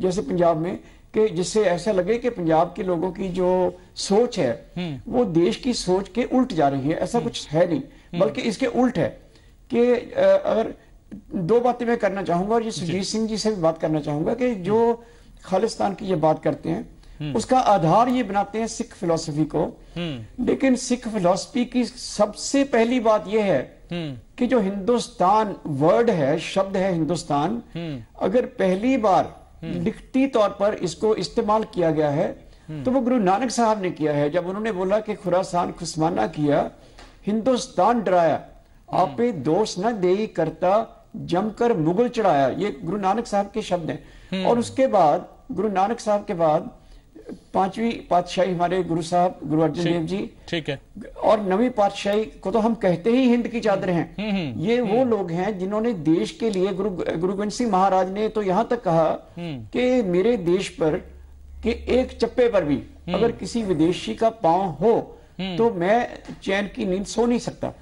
E: जैसे पंजाब में कि जिससे ऐसा लगे कि पंजाब के लोगों की जो सोच है हम्म। वो देश की सोच के उल्ट जा रही है ऐसा हम्म। कुछ है नहीं हम्म। बल्कि इसके उल्ट है कि अगर दो बातें मैं करना चाहूंगा और ये सुजीत सिंह जी से भी बात करना चाहूंगा कि जो खालिस्तान की ये बात करते हैं उसका आधार ये बनाते हैं सिख फिलोसफी को
F: लेकिन
E: सिख फिलोसफी की सबसे पहली बात यह है कि जो हिंदुस्तान वर्ड है शब्द है हिंदुस्तान अगर पहली बार लिखती हम्म। तौर पर इसको इस्तेमाल किया गया है
F: हम्म।
H: तो
E: वो गुरु नानक साहब ने किया है जब उन्होंने बोला कि खुरासान खुशमाना किया हिंदुस्तान डराया हम्म। आप दोष न दे करता जमकर मुगल चढ़ाया ये गुरु नानक साहब के शब्द हैं और उसके बाद गुरु नानक साहब के बाद पांचवी पातशाही हमारे गुरु साहब गुरु अर्जुन देव जी ठीक है और नवी पातशाही को तो हम कहते ही हिंद की चादर हैं हम्म, हम्म, ये वो हम्म। लोग हैं जिन्होंने देश के लिए गुरु गुरु गोविंद सिंह महाराज ने तो यहाँ तक कहा कि मेरे देश पर कि एक चप्पे पर भी अगर किसी विदेशी का पांव हो तो मैं चैन की नींद सो नहीं सकता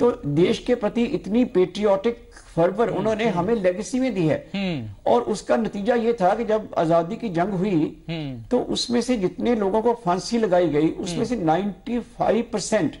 E: तो देश के प्रति इतनी पेट्रियोटिक फरवर हम्म, उन्होंने हम्म। हमें लेगेसी में दी है हम्म। और उसका नतीजा ये था कि जब आजादी की जंग हुई तो उसमें से जितने लोगों को फांसी लगाई गई उसमें से 95 परसेंट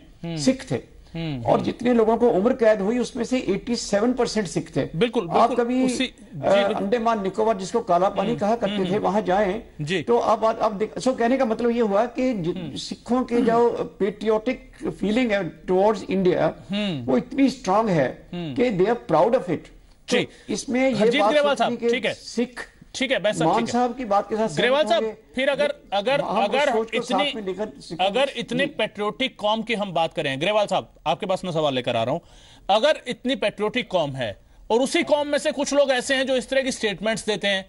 E: सिख थे हम्म, और हम्म। जितने लोगों को उम्र कैद हुई उसमें से 87 परसेंट सिख थे बिल्कुल, बिल्कुल आप कभी अंडेमान निकोबार जिसको काला पानी हम्म, कहा करते थे वहां जाए तो अब अब सो कहने का मतलब ये हुआ कि सिखों के जो पेट्रियोटिक फीलिंग है टुवर्ड्स इंडिया वो इतनी स्ट्रांग है कि they are proud of it इसमें ये बात ठीक है
A: सिख ठीक है बैसा ठीक साहब की
E: बात के साथ ग्रेवाल साहब फिर अगर अगर अगर इतनी अगर इतनी
A: पेट्रियोटिक कॉम की हम बात करें ग्रेवाल साहब आपके पास मैं सवाल लेकर आ रहा हूं अगर इतनी पेट्रियोटिक कॉम है और उसी कॉम में से कुछ लोग ऐसे हैं जो इस तरह की स्टेटमेंट्स देते हैं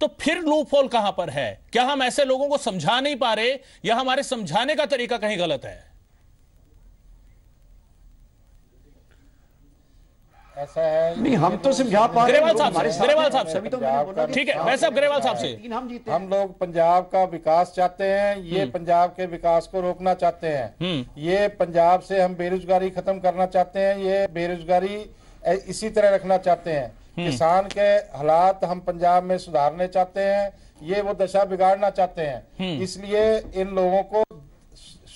A: तो फिर लूप होल कहां पर है क्या हम ऐसे लोगों को समझा नहीं पा रहे या हमारे समझाने का तरीका कहीं गलत है
G: नहीं हम तो समझा पा रहे ग्रेवाल साहब से तो ठीक है मैं साहब ग्रेवाल साहब हाँ, से हम जीते हम लोग पंजाब का विकास चाहते हैं ये हम्म। पंजाब के विकास को रोकना चाहते हैं हम्म। ये पंजाब से हम बेरोजगारी खत्म करना चाहते हैं ये बेरोजगारी इसी तरह रखना चाहते हैं हम्म। किसान के हालात हम पंजाब में सुधारने चाहते हैं ये वो दशा बिगाड़ना चाहते हैं इसलिए इन लोगों को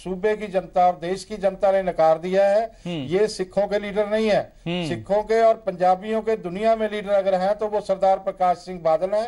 G: सूबे की जनता और देश की जनता ने नकार दिया है हम्म। ये सिखों के लीडर नहीं है हम्म। सिखों के और पंजाबियों के दुनिया में लीडर अगर है तो वो सरदार प्रकाश सिंह बादल है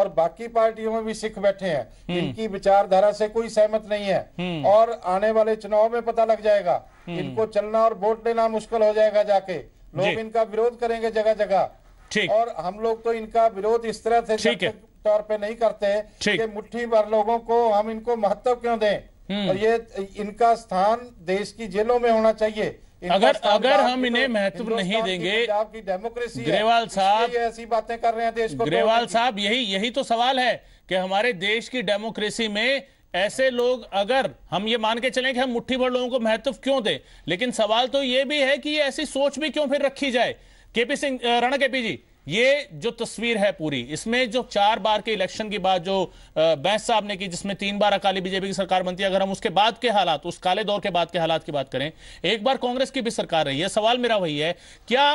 G: और बाकी पार्टियों में भी सिख बैठे हैं हम्म। इनकी विचारधारा से कोई सहमत नहीं है और आने वाले चुनाव में पता लग जाएगा इनको चलना और वोट लेना मुश्किल हो जाएगा जाके लोग इनका विरोध करेंगे जगह जगह ठीक और हम लोग तो इनका विरोध इस तरह से तौर पे नहीं करते कि मुट्ठी भर लोगों को हम इनको महत्व क्यों दें और हम्म। ये इनका स्थान देश की जेलों में होना चाहिए अगर अगर हम इन्हें महत्व नहीं देंगे आपकी डेमोक्रेसी ग्रेवाल साहब ऐसी बातें कर रहे हैं देश को ग्रेवाल साहब यही यही
A: तो सवाल है कि हमारे देश की डेमोक्रेसी में ऐसे लोग अगर हम ये मान के चले कि हम मुट्ठी भर लोगों को महत्व क्यों दें लेकिन सवाल तो ये भी है कि ये ऐसी सोच भी क्यों फिर रखी जाए केपी सिंह रण केपी जी ये जो तस्वीर है पूरी इसमें जो चार बार के इलेक्शन की बात जो बैंस साहब ने की जिसमें तीन बार अकाली बीजेपी की सरकार बनती है अगर हम उसके बाद के हालात उस काले दौर के बाद के हालात की बात करें एक बार कांग्रेस की भी सरकार रही है सवाल मेरा वही है क्या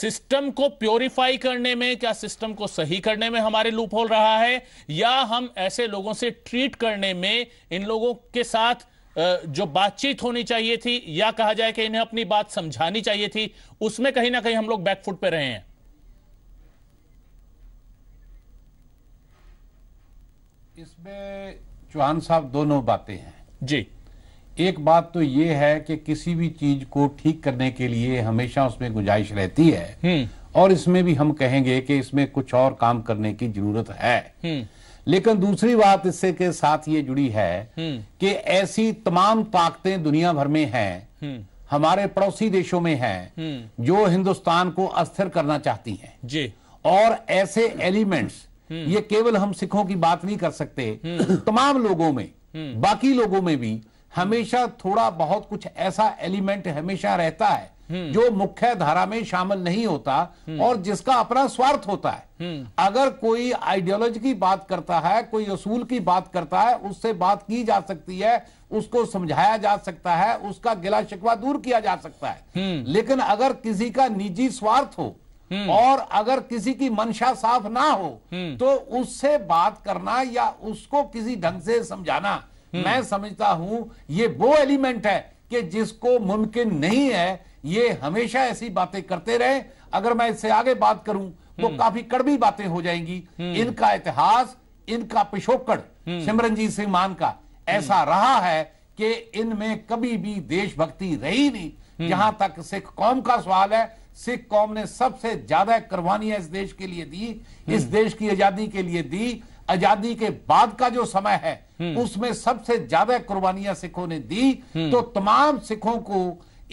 A: सिस्टम को प्योरीफाई करने में क्या सिस्टम को सही करने में हमारे लूप होल रहा है या हम ऐसे लोगों से ट्रीट करने में इन लोगों के साथ जो बातचीत होनी चाहिए थी या कहा जाए कि इन्हें अपनी बात समझानी चाहिए थी उसमें कहीं ना कहीं हम लोग बैकफुट पे रहे हैं
F: इसमें
C: चौहान साहब दोनों बातें हैं जी एक बात तो ये है कि किसी भी चीज को ठीक करने के लिए हमेशा उसमें गुंजाइश रहती है हम्म। और इसमें भी हम कहेंगे कि इसमें कुछ और काम करने की जरूरत है हम्म। लेकिन दूसरी बात इससे के साथ ये जुड़ी है हम्म। कि ऐसी तमाम ताकतें दुनिया भर में हैं हमारे पड़ोसी देशों में
F: हैं
C: जो हिंदुस्तान को अस्थिर करना चाहती हैं जी और ऐसे एलिमेंट्स ये केवल हम सिखों की बात नहीं कर सकते तमाम लोगों में बाकी लोगों में भी हमेशा थोड़ा बहुत कुछ ऐसा एलिमेंट हमेशा रहता है जो मुख्य धारा में शामिल नहीं होता और जिसका अपना स्वार्थ होता है अगर कोई आइडियोलॉजी की बात करता है कोई असूल की बात करता है उससे बात की जा सकती है उसको समझाया जा सकता है उसका गिला शिकवा दूर किया जा सकता है हम्म। लेकिन अगर किसी का निजी स्वार्थ हो हम्म। और अगर किसी की मंशा साफ ना हो हम्म। तो उससे बात करना या उसको किसी ढंग से समझाना हम्म। मैं समझता हूं ये वो एलिमेंट है कि जिसको मुमकिन नहीं है ये हमेशा ऐसी बातें करते रहे अगर मैं इससे आगे बात करूं तो काफी कड़वी बातें हो जाएंगी इनका इतिहास इनका पिछोकड़ सिमरनजीत सिंह मान का ऐसा रहा है कि इनमें कभी भी देशभक्ति रही नहीं जहां तक सिख कौम का सवाल है सिख कौम ने सबसे ज्यादा कुर्बानियां इस देश के लिए दी हम्म। इस देश की आजादी के लिए दी आजादी के बाद का जो समय है हम्म। उसमें सबसे ज्यादा कुर्बानियां सिखों ने दी हम्म। तो तमाम सिखों को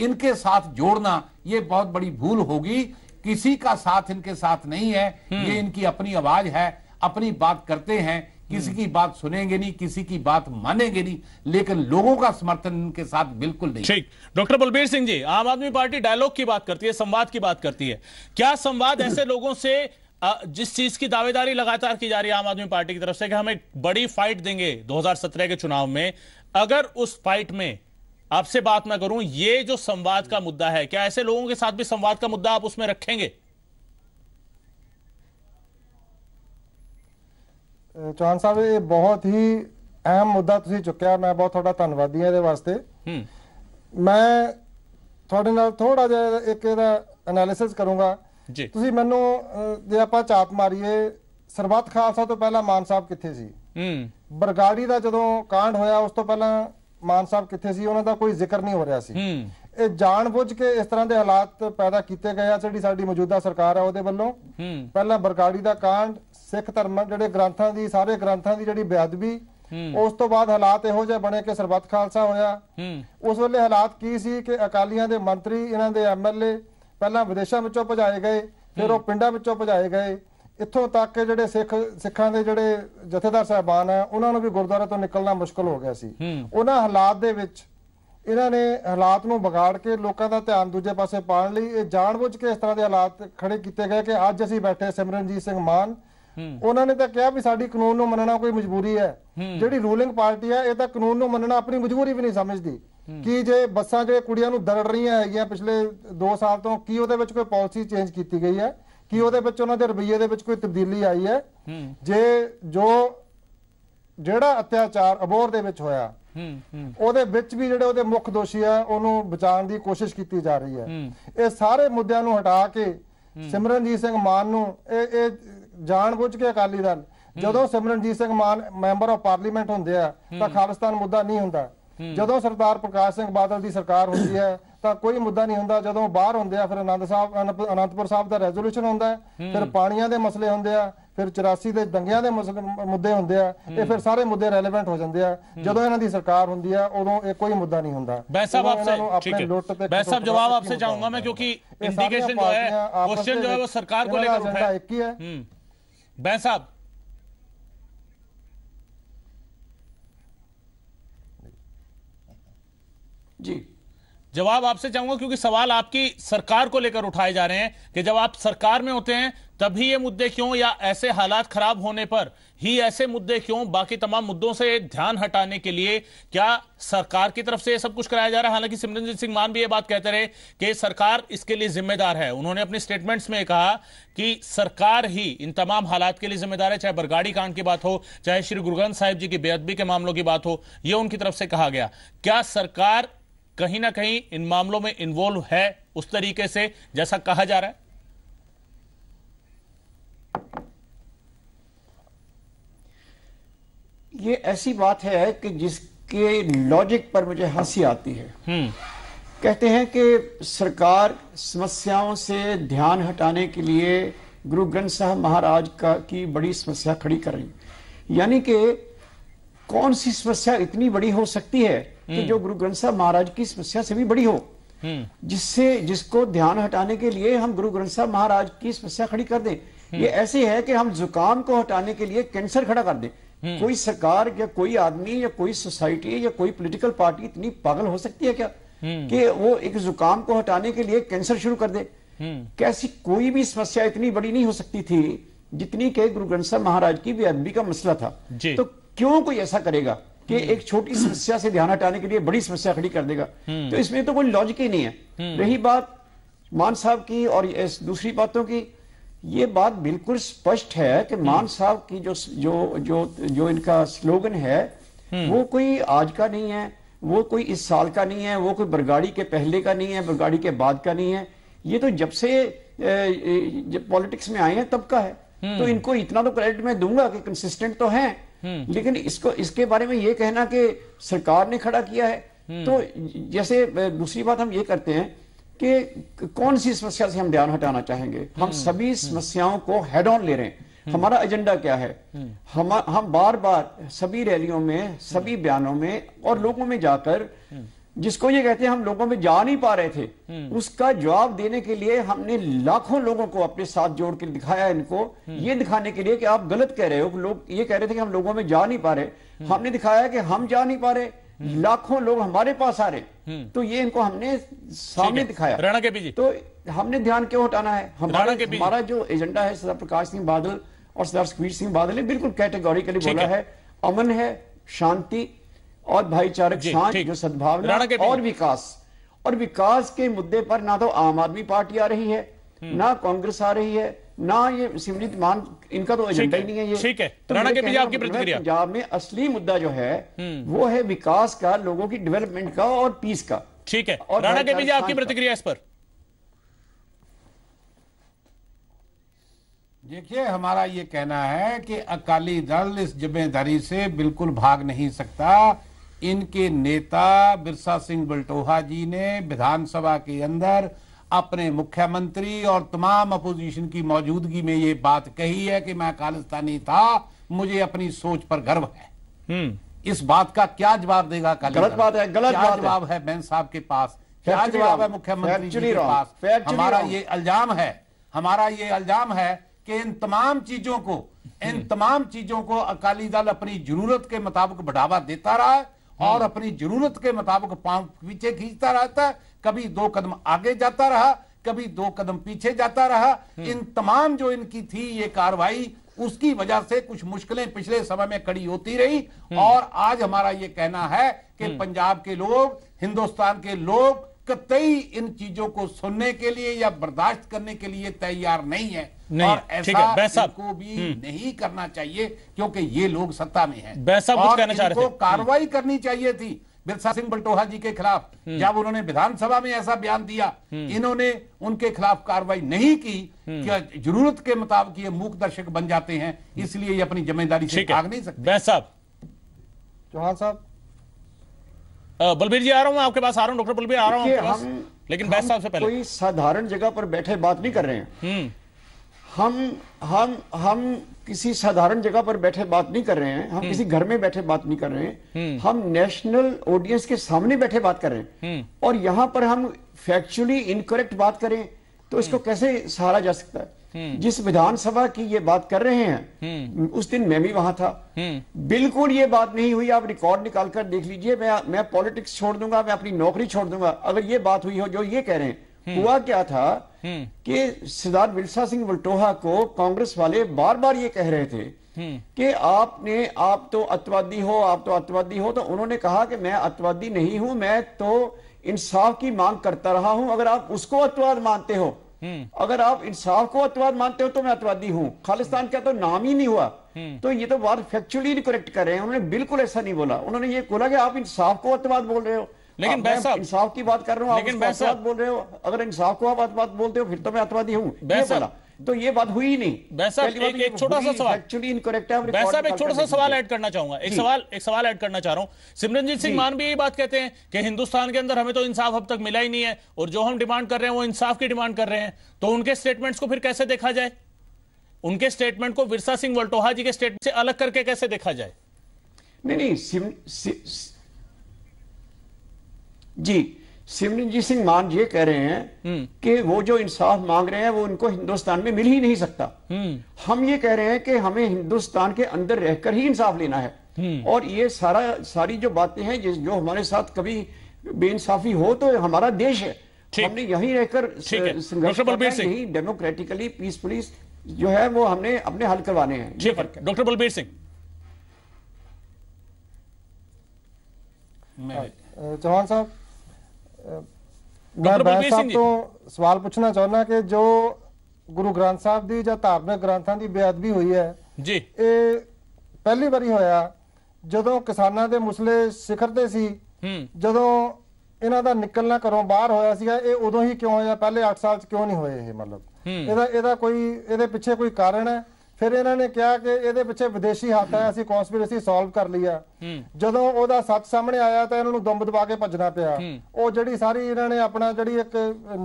C: इनके साथ जोड़ना यह बहुत बड़ी भूल होगी किसी का साथ इनके साथ नहीं है ये इनकी अपनी आवाज है अपनी बात करते हैं किसी की बात सुनेंगे नहीं किसी की बात मानेंगे नहीं लेकिन लोगों का समर्थन इनके साथ बिल्कुल नहीं ठीक डॉक्टर बलबीर सिंह जी आम आदमी पार्टी डायलॉग की बात करती है संवाद की
A: बात करती है क्या संवाद ऐसे लोगों से जिस चीज की दावेदारी लगातार की जा रही है आम आदमी पार्टी की तरफ से कि हम एक बड़ी फाइट देंगे 2017 के चुनाव में अगर उस फाइट में आपसे बात मैं करूं ये जो संवाद का मुद्दा है क्या ऐसे लोगों के साथ भी संवाद का मुद्दा आप उसमें रखेंगे
B: ਚੌਹਾਨ ਸਾਹਿਬ ਇਹ ਬਹੁਤ ਹੀ ਅਹਿਮ ਮੁੱਦਾ ਤੁਸੀਂ ਚੁੱਕਿਆ ਮੈਂ ਬਹੁਤ ਤੁਹਾਡਾ ਧੰਨਵਾਦੀ ਹਾਂ ਇਹਦੇ ਵਾਸਤੇ ਮੈਂ ਤੁਹਾਡੇ ਨਾਲ ਥੋੜਾ ਜਿਹਾ ਇੱਕ ਇਹਦਾ ਐਨਾਲਿਸਿਸ ਕਰੂੰਗਾ ਜੀ ਤੁਸੀਂ ਮੈਨੂੰ ਜੇ ਆਪਾਂ ਚਾਪ ਮਾਰੀਏ ਸਰਬੱਤ ਖਾਲਸਾ ਤੋਂ ਪਹਿਲਾਂ ਮਾਨ ਸਾਹਿਬ ਕਿੱਥੇ ਸੀ ਹੂੰ ਬਰਗਾੜੀ ਦਾ ਜਦੋਂ ਕਾਂਡ ਹੋਇਆ ਉਸ ਤੋਂ ਪਹਿਲਾਂ ਮਾਨ ਸਾਹਿਬ ਕਿੱਥੇ ਸੀ ਉਹਨਾਂ ਦਾ ਕੋਈ ਜ਼ਿਕਰ ਨਹੀਂ ਹੋ ਰਿਹਾ ਸੀ ਹੂੰ ਇਹ ਜਾਣਬੁੱਝ ਕੇ ਇਸ ਤਰ੍ਹਾਂ ਦੇ ਹਾਲਾਤ ਪੈਦਾ ਕੀਤੇ ਗਏ ਆ ਜਿਹੜੀ ਸਾਡੀ ਮੌਜੂਦਾ ਸਰਕਾਰ ਆ ਉਹਦੇ ਵੱਲੋਂ ਪਹਿਲਾਂ ਬਰਗਾੜੀ ਦਾ ਕਾਂਡ ਸਿੱਖ ਧਰਮ ਜਿਹੜੇ ਗ੍ਰੰਥਾਂ ਦੀ ਸਾਰੇ ਗ੍ਰੰਥਾਂ ਦੀ ਜਿਹੜੀ ਬੇਅਦਬੀ ਉਸ ਤੋਂ ਬਾਅਦ ਹਾਲਾਤ ਇਹੋ ਜਿਹੇ ਬਣੇ ਕਿ ਸਰਬੱਤ ਖਾਲਸਾ ਹੋਇਆ ਉਸ ਵੇਲੇ ਹਾਲਾਤ ਕੀ ਸੀ ਕਿ ਅਕਾਲੀਆਂ ਦੇ ਮੰਤਰੀ ਇਹਨਾਂ ਦੇ ਐਮਐਲਏ ਪਹਿਲਾਂ ਵਿਦੇਸ਼ਾਂ ਵਿੱਚੋਂ ਭਜਾਏ ਗਏ ਫਿਰ ਉਹ ਪਿੰਡਾਂ ਵਿੱਚੋਂ ਭਜਾਏ ਗਏ ਇੱਥੋਂ ਤੱਕ ਕਿ ਜਿਹੜੇ ਸਿੱਖ ਸਿੱਖਾਂ ਦੇ ਜਿਹੜੇ ਜਥੇਦਾਰ ਸਹਿਬਾਨ ਆ ਉਹਨਾਂ ਨੂੰ ਵੀ ਗੁਰਦੁਆਰੇ ਤੋਂ ਨਿਕਲਣਾ ਮੁਸ਼ਕਲ ਹੋ ਗਿਆ ਸੀ ਉਹਨਾਂ ਹਾਲਾਤ ਦੇ ਵਿੱਚ ਇਹਨਾਂ ਨੇ ਹਾਲਾਤ ਨੂੰ ਵਿਗਾੜ ਕੇ ਲੋਕਾਂ ਦਾ ਧਿਆਨ ਦੂਜੇ ਪਾਸੇ ਪਾਣ ਲਈ ਇਹ ਜਾਣਬੁੱਝ ਕੇ ਇਸ ਤਰ੍ਹਾਂ ਦੇ ਹਾਲਾਤ ਖੜੇ ਕੀਤੇ ਗਏ ਕਿ ਅੱਜ ਅਸੀਂ ਬੈਠੇ ਸਿਮਰਨਜੀਤ ਸਿੰਘ ਮਾਨ ਉਹਨਾਂ ਨੇ ਤਾਂ ਕਿਹਾ ਵੀ ਸਾਡੀ ਕਾਨੂੰਨ ਨੂੰ ਮੰਨਣਾ ਕੋਈ ਮਜਬੂਰੀ ਹੈ ਜਿਹੜੀ ਰੂਲਿੰਗ ਪਾਰਟੀ ਹੈ ਇਹ ਤਾਂ ਕਾਨੂੰਨ ਨੂੰ ਮੰਨਣਾ ਆਪਣੀ ਮਜਬੂਰੀ ਵੀ ਨਹੀਂ ਸਮਝਦੀ ਕਿ ਜੇ ਬੱਸਾਂ ਜਿਹੜੇ ਕੁੜੀਆਂ ਨੂੰ ਦਰੜ ਰਹੀਆਂ ਹੈਗੀਆਂ ਪਿਛਲੇ 2 ਸਾਲ ਤੋਂ ਕੀ ਉਹਦੇ ਵਿੱਚ ਕੋਈ ਪਾਲਿਸੀ ਚੇਂਜ ਕੀਤੀ ਗਈ ਹੈ ਕੀ ਉਹਦੇ ਵਿੱਚ ਉਹਨਾਂ ਦੇ ਰਵਈਏ ਦੇ ਵਿੱਚ ਕੋਈ ਤਬਦੀਲੀ ਆਈ ਹੈ ਜੇ ਜੋ ਜਿਹੜਾ ਅਤਿਆਚਾਰ ਅਬੋਰ ਦੇ ਵਿੱਚ ਹੋਇਆ ਉਹਦੇ ਵਿੱਚ ਵੀ ਜਿਹੜੇ ਉਹਦੇ ਮੁੱਖ ਦੋਸ਼ੀ ਆ ਉਹਨੂੰ ਬਚਾਉਣ ਦੀ ਕੋਸ਼ਿਸ਼ ਕੀਤੀ ਜਾ ਰਹੀ ਹੈ ਇਹ ਸਾਰੇ ਮੁੱਦਿਆਂ ਨੂੰ ਹਟਾ ਕੇ ਸਿਮਰਨਜੀਤ ਸਿੰਘ ਮਾਨ ਨੂੰ ਇਹ ਇਹ ਜਾਣਬੁੱਝ ਕੇ ਅਕਾਲੀ ਦਲ ਜਦੋਂ Simranjit Singh Mann member of parliament ਹੁੰਦੇ ਆ ਤਾਂ ਖਾਲਿਸਤਾਨ ਮੁੱਦਾ ਨਹੀਂ ਹੁੰਦਾ ਜਦੋਂ ਸਰਦਾਰ ਪ੍ਰਕਾਸ਼ ਸਿੰਘ ਬਾਦਲ ਦੀ ਸਰਕਾਰ ਹੁੰਦੀ ਹੈ ਤਾਂ ਕੋਈ ਮੁੱਦਾ ਨਹੀਂ ਹੁੰਦਾ ਜਦੋਂ ਬਾਹਰ ਹੁੰਦੇ ਆ ਫਿਰ ਆਨੰਦ ਸਾਹਿਬ ਅਨੰਦਪੁਰ ਸਾਹਿਬ ਦਾ ਰੈਜ਼ੋਲੂਸ਼ਨ ਹੁੰਦਾ ਫਿਰ ਪਾਣੀਆਂ ਦੇ ਮਸਲੇ ਹੁੰਦੇ ਆ ਫਿਰ 84 ਦੇ ਦੰਗਿਆਂ ਦੇ ਮੁੱਦੇ ਹੁੰਦੇ ਆ ਇਹ ਫਿਰ ਸਾਰੇ ਮੁੱਦੇ ਰੈਲੇਵੈਂਟ ਹੋ ਜਾਂਦੇ ਆ ਜਦੋਂ ਇਹਨਾਂ ਦੀ ਸਰਕਾਰ ਹੁੰਦੀ ਆ ਉਦੋਂ ਇਹ ਕੋਈ ਮੁੱਦਾ ਨਹੀਂ ਹੁੰਦਾ ਬੈਸ ਸਾਹਿਬ ਆਪਸੇ ਠੀਕ ਹੈ ਤੇ ਸਾਹਿਬ ਜਵਾਬ ਆਪਸੇ ਚਾਹੂੰਗਾ
A: ਮੈਂ ਕਿਉਂਕਿ ਇੰਡੀਕੇਸ਼ਨ ਜੋ ਹੈ ਕੁਐਸਚਨ ਜੋ ਹੈ ਉਹ ਸਰਕਾਰ को लेकर उठा है
B: एक बैंस साहब
A: जी जवाब आपसे चाहूंगा क्योंकि सवाल आपकी सरकार को लेकर उठाए जा रहे हैं कि जब आप सरकार में होते हैं तभी ये मुद्दे क्यों या ऐसे हालात खराब होने पर ही ऐसे मुद्दे क्यों बाकी तमाम मुद्दों से ध्यान हटाने के लिए क्या सरकार की तरफ से ये सब कुछ कराया जा रहा है हालांकि सिमरनजीत सिंह मान भी ये बात कहते रहे कि सरकार इसके लिए जिम्मेदार है उन्होंने अपने स्टेटमेंट्स में कहा कि सरकार ही इन तमाम हालात के लिए जिम्मेदार है चाहे बरगाड़ी कांड की बात हो चाहे श्री गुरु ग्रंथ साहिब जी की बेअदबी के मामलों की बात हो यह उनकी तरफ से कहा गया क्या सरकार कहीं ना कहीं इन मामलों में इन्वॉल्व है उस तरीके से जैसा कहा जा रहा है
E: ये ऐसी बात है कि जिसके लॉजिक पर मुझे हंसी आती है हम्म। कहते हैं कि सरकार समस्याओं से ध्यान हटाने के लिए गुरु ग्रंथ साहब महाराज का की बड़ी समस्या खड़ी कर रही यानी कि कौन सी समस्या इतनी बड़ी हो सकती है कि जो गुरु ग्रंथ साहब महाराज की समस्या से भी बड़ी हो हम्म। जिससे जिसको ध्यान हटाने के लिए हम गुरु ग्रंथ साहब महाराज की समस्या खड़ी कर दें हम्म। ये ऐसे है कि हम जुकाम को हटाने के लिए कैंसर खड़ा कर दें हम्म। कोई सरकार या कोई आदमी या कोई सोसाइटी या कोई पॉलिटिकल पार्टी इतनी पागल हो सकती है क्या कि वो एक जुकाम को हटाने के लिए कैंसर शुरू कर दे कैसी कोई भी समस्या इतनी बड़ी नहीं हो सकती थी जितनी के गुरु ग्रंथ साहब महाराज की बेअदबी का मसला था तो क्यों कोई ऐसा करेगा कि एक छोटी समस्या से ध्यान हटाने के लिए बड़ी समस्या खड़ी कर देगा हम्म। तो इसमें तो कोई लॉजिक ही नहीं है हम्म। रही बात मान साहब की और इस दूसरी बातों की ये बात बिल्कुल स्पष्ट है कि हम्म। मान साहब की जो जो जो जो इनका स्लोगन है वो कोई आज का नहीं है वो कोई इस साल का नहीं है वो कोई बरगाड़ी के पहले का नहीं है बरगाड़ी के बाद का नहीं है ये तो जब से जब पॉलिटिक्स में आए हैं तब का है तो इनको इतना तो क्रेडिट मैं दूंगा कि कंसिस्टेंट तो हैं हम्म। लेकिन इसको इसके बारे में ये कहना कि सरकार ने खड़ा किया है हम्म। तो जैसे दूसरी बात हम ये करते हैं कि कौन सी समस्या से हम ध्यान हटाना चाहेंगे हम हम्म। सभी समस्याओं को हेड ऑन ले रहे हैं हमारा एजेंडा क्या है हम हम बार बार सभी रैलियों में सभी बयानों में और लोगों में जाकर जिसको ये कहते हैं हम लोगों में जा नहीं पा रहे थे हम्म। उसका जवाब देने के लिए हमने लाखों लोगों को अपने साथ जोड़ के दिखाया इनको हम्म। ये दिखाने के लिए कि आप गलत कह रहे हो लोग ये कह रहे थे कि हम लोगों में जा नहीं पा रहे हम्म। हमने दिखाया कि हम जा नहीं पा रहे लाखों लोग हमारे पास आ रहे तो ये इनको हमने सामने दिखाया राणा के तो हमने ध्यान क्यों हटाना है हमारा हमारा जो एजेंडा है सरदार प्रकाश सिंह बादल और सरदार सुखबीर सिंह बादल ने बिल्कुल कैटेगोरिकली बोला है अमन है शांति और भाईचारक साझ जो सद्भावना और विकास और विकास के मुद्दे पर ना तो आम आदमी पार्टी आ रही है हम्म। ना कांग्रेस आ रही है ना ये सिमरित मान इनका तो एजेंडा ही नहीं है ये ठीक है तो राणा के भी आपकी मतलब प्रतिक्रिया पंजाब में असली मुद्दा जो है हम्म। वो है विकास का लोगों की डेवलपमेंट का और पीस का ठीक है और राणा के भी आपकी
A: प्रतिक्रिया इस पर
C: देखिए हमारा ये कहना है कि अकाली दल इस जिम्मेदारी से बिल्कुल भाग नहीं सकता इनके नेता बिरसा सिंह बल्टोहा जी ने विधानसभा के अंदर अपने मुख्यमंत्री और तमाम अपोजिशन की मौजूदगी में ये बात कही है कि मैं खालिस्तानी था मुझे अपनी सोच पर गर्व है हम्म। इस बात का क्या जवाब देगा गलत बात है गलत जवाब है बैन साहब के पास क्या जवाब है मुख्यमंत्री के पास हमारा ये इल्जाम है हमारा ये इल्जाम है कि इन तमाम चीजों को इन हम्म। तमाम चीजों को अकाली दल अपनी जरूरत के मुताबिक बढ़ावा देता रहा है और हम्म। अपनी जरूरत के मुताबिक पांव पीछे खींचता रहता है कभी दो कदम आगे जाता रहा कभी दो कदम पीछे जाता रहा हम्म। इन तमाम जो इनकी थी ये कार्रवाई उसकी वजह से कुछ मुश्किलें पिछले समय में खड़ी होती रही हम्म। और आज हमारा ये कहना है कि पंजाब के लोग हिंदुस्तान के लोग कतई इन चीजों को सुनने के लिए या बर्दाश्त करने के लिए तैयार नहीं है नहीं और ऐसा भी हम्म। नहीं करना चाहिए क्योंकि ये लोग सत्ता में हैं वैसा कुछ कहना चाह रहे थे हम्म। कार्रवाई करनी चाहिए थी बिरसा सिंह बलटोहा जी के खिलाफ हम्म। जब उन्होंने विधानसभा में ऐसा बयान दिया इन्होंने उनके खिलाफ कार्रवाई नहीं की क्या जरूरत के मुताबिक ये मूक दर्शक बन जाते हैं इसलिए ये अपनी जिम्मेदारी से भाग नहीं सकते चौहान साहब बलबीर जी
A: आ रहा हूं आपके पास आ रहा हूँ डॉक्टर बलबीर आ रहा हूँ लेकिन कोई
E: साधारण जगह पर बैठे बात नहीं कर रहे हैं हम हम हम किसी साधारण जगह पर बैठे बात नहीं कर रहे हैं हम हम्म। किसी घर में बैठे बात नहीं कर रहे हैं हम्म। हम नेशनल ऑडियंस के सामने बैठे बात कर रहे हैं हम्म। और यहाँ पर हम फैक्चुअली इनकरेक्ट बात करें तो इसको कैसे सहारा जा सकता है जिस विधानसभा की ये बात कर रहे हैं उस दिन मैं भी वहां था बिल्कुल ये बात नहीं हुई आप रिकॉर्ड निकालकर देख लीजिए मैं मैं पॉलिटिक्स छोड़ दूंगा मैं अपनी नौकरी छोड़ दूंगा अगर ये बात हुई हो जो ये कह रहे हैं हुआ क्या था हम्म। कि सिद्धार्थ बिरसा सिंह वल्टोहा को कांग्रेस वाले बार बार ये कह रहे थे हम्म। कि आपने आप तो अतवादी हो आप तो अतवादी हो तो उन्होंने कहा कि मैं अतवादी नहीं हूं मैं तो इंसाफ की मांग करता रहा हूं अगर आप उसको अतवाद मानते हो हम्म। अगर आप इंसाफ को अतवाद मानते हो तो मैं अतवादी हूं खालिस्तान का तो नाम ही नहीं हुआ तो ये तो बात फैक्चुअली करेक्ट कर रहे हैं उन्होंने बिल्कुल ऐसा नहीं बोला उन्होंने ये बोला कि आप इंसाफ को अतवाद बोल रहे हो लेकिन इंसाफ की बात कर रहा हूँ लेकिन भाई बोल रहे हो अगर इंसाफ को आप बात बोलते हो फिर तो मैं अतवादी हूँ तो ये बात हुई नहीं एक, एक छोटा सा सवाल एक्चुअली इनकरेक्ट है वैसा एक छोटा सा सवाल
A: ऐड करना चाहूंगा एक सवाल एक सवाल ऐड करना चाह रहा हूँ सिमरनजीत सिंह मान भी यही बात कहते हैं कि हिंदुस्तान के अंदर हमें तो इंसाफ अब तक मिला ही नहीं है और जो हम डिमांड कर रहे हैं वो इंसाफ की डिमांड कर रहे हैं तो उनके स्टेटमेंट्स को फिर कैसे देखा जाए उनके स्टेटमेंट को विरसा सिंह वल्टोहा जी के स्टेटमेंट से अलग करके कैसे देखा जाए
E: नहीं नहीं जी सिमरनजीत सिंह मान ये कह रहे हैं हम्म। कि वो जो इंसाफ मांग रहे हैं वो उनको हिंदुस्तान में मिल ही नहीं सकता हम्म। हम ये कह रहे हैं कि हमें हिंदुस्तान के अंदर रहकर ही इंसाफ लेना है हम्म। और ये सारा सारी जो बातें हैं जो हमारे साथ कभी बेइंसाफी हो तो हमारा देश है हमने यहीं रहकर संघर्ष डेमोक्रेटिकली पीसफुली जो है वो हमने अपने हल करवाने हैं डॉक्टर बलबीर सिंह
B: हाँ, चौहान साहब ਮੈਂ ਬੈਸ ਸਾਹਿਬ ਤੋਂ ਸਵਾਲ ਪੁੱਛਣਾ ਚਾਹੁੰਦਾ ਕਿ ਜੋ ਗੁਰੂ ਗ੍ਰੰਥ ਸਾਹਿਬ ਦੀ ਜਾਂ ਧਾਰਮਿਕ ਗ੍ਰੰਥਾਂ ਦੀ ਬੇਅਦਬੀ ਹੋਈ ਹੈ ਜੀ ਇਹ ਪਹਿਲੀ ਵਾਰੀ ਹੋਇਆ ਜਦੋਂ ਕਿਸਾਨਾਂ ਦੇ ਮਸਲੇ ਸਿਖਰ ਤੇ ਸੀ ਜਦੋਂ ਇਹਨਾਂ ਦਾ ਨਿਕਲਣਾ ਘਰੋਂ ਬਾਹਰ ਹੋਇਆ ਸੀਗਾ ਇਹ ਉਦੋਂ ਹੀ ਕਿਉਂ ਹੋਇਆ ਪਹਿਲੇ 8 ਸਾਲ ਚ ਕਿਉਂ ਨਹੀਂ ਹੋਏ ਇਹ ਮਤਲਬ ਇਹਦਾ ਇਹਦਾ ਕੋਈ ਇਹਦੇ ਪਿੱਛੇ ਕੋਈ ਕਾਰਨ ਹੈ फिर इन्होंने ਨੇ ਕਿਹਾ ਕਿ ਇਹਦੇ ਪਿੱਛੇ ਵਿਦੇਸ਼ੀ ਹੱਥ ਹੈ ਅਸੀਂ ਕਨਸਪੀਰੇਸੀ ਸੋਲਵ ਕਰ ਲਈ ਆ ਜਦੋਂ ਉਹਦਾ ਸੱਚ ਸਾਹਮਣੇ ਆਇਆ ਤਾਂ ਇਹਨਾਂ ਨੂੰ ਦਮ ਦਬਾ ਕੇ ਭੱਜਣਾ ਪਿਆ ਉਹ ਜਿਹੜੀ ਸਾਰੀ ਇਹਨਾਂ ਨੇ ਆਪਣਾ ਜਿਹੜੀ ਇੱਕ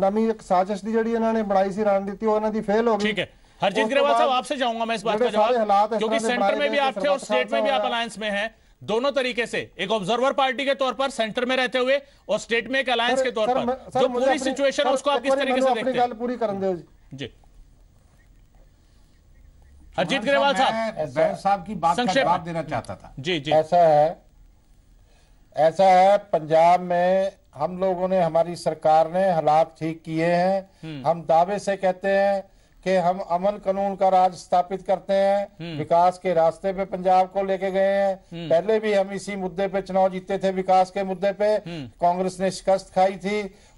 B: ਨਵੀਂ ਇੱਕ ਸਾਜ਼ਿਸ਼ ਦੀ ਜਿਹੜੀ ਇਹਨਾਂ ਨੇ ਬਣਾਈ ਸੀ हरजीत ग्रेवाल साहब आपसे चाहूंगा मैं इस बात का जवाब क्योंकि सेंटर में भी आप थे और स्टेट में भी आप
A: अलायंस में हैं दोनों तरीके से एक ऑब्जर्वर पार्टी के तौर पर सेंटर में रहते हुए और स्टेट में एक अलायंस के तौर पर जो पूरी सिचुएशन है उसको आप किस तरीके से देखते हैं
B: पूरी जी हरजीत ग्रेवाल साहब साहब की बात
G: संक्षेप देना चाहता था जी जी ऐसा है ऐसा है पंजाब में हम लोगों ने हमारी सरकार ने हालात ठीक किए हैं हम्म। हम दावे से कहते हैं कि हम अमन कानून का राज स्थापित करते हैं हम्म। विकास के रास्ते पे पंजाब को लेके गए हैं हम्म। पहले भी हम इसी मुद्दे पे चुनाव जीते थे विकास के मुद्दे पे हम्म। कांग्रेस ने शिकस्त खाई थी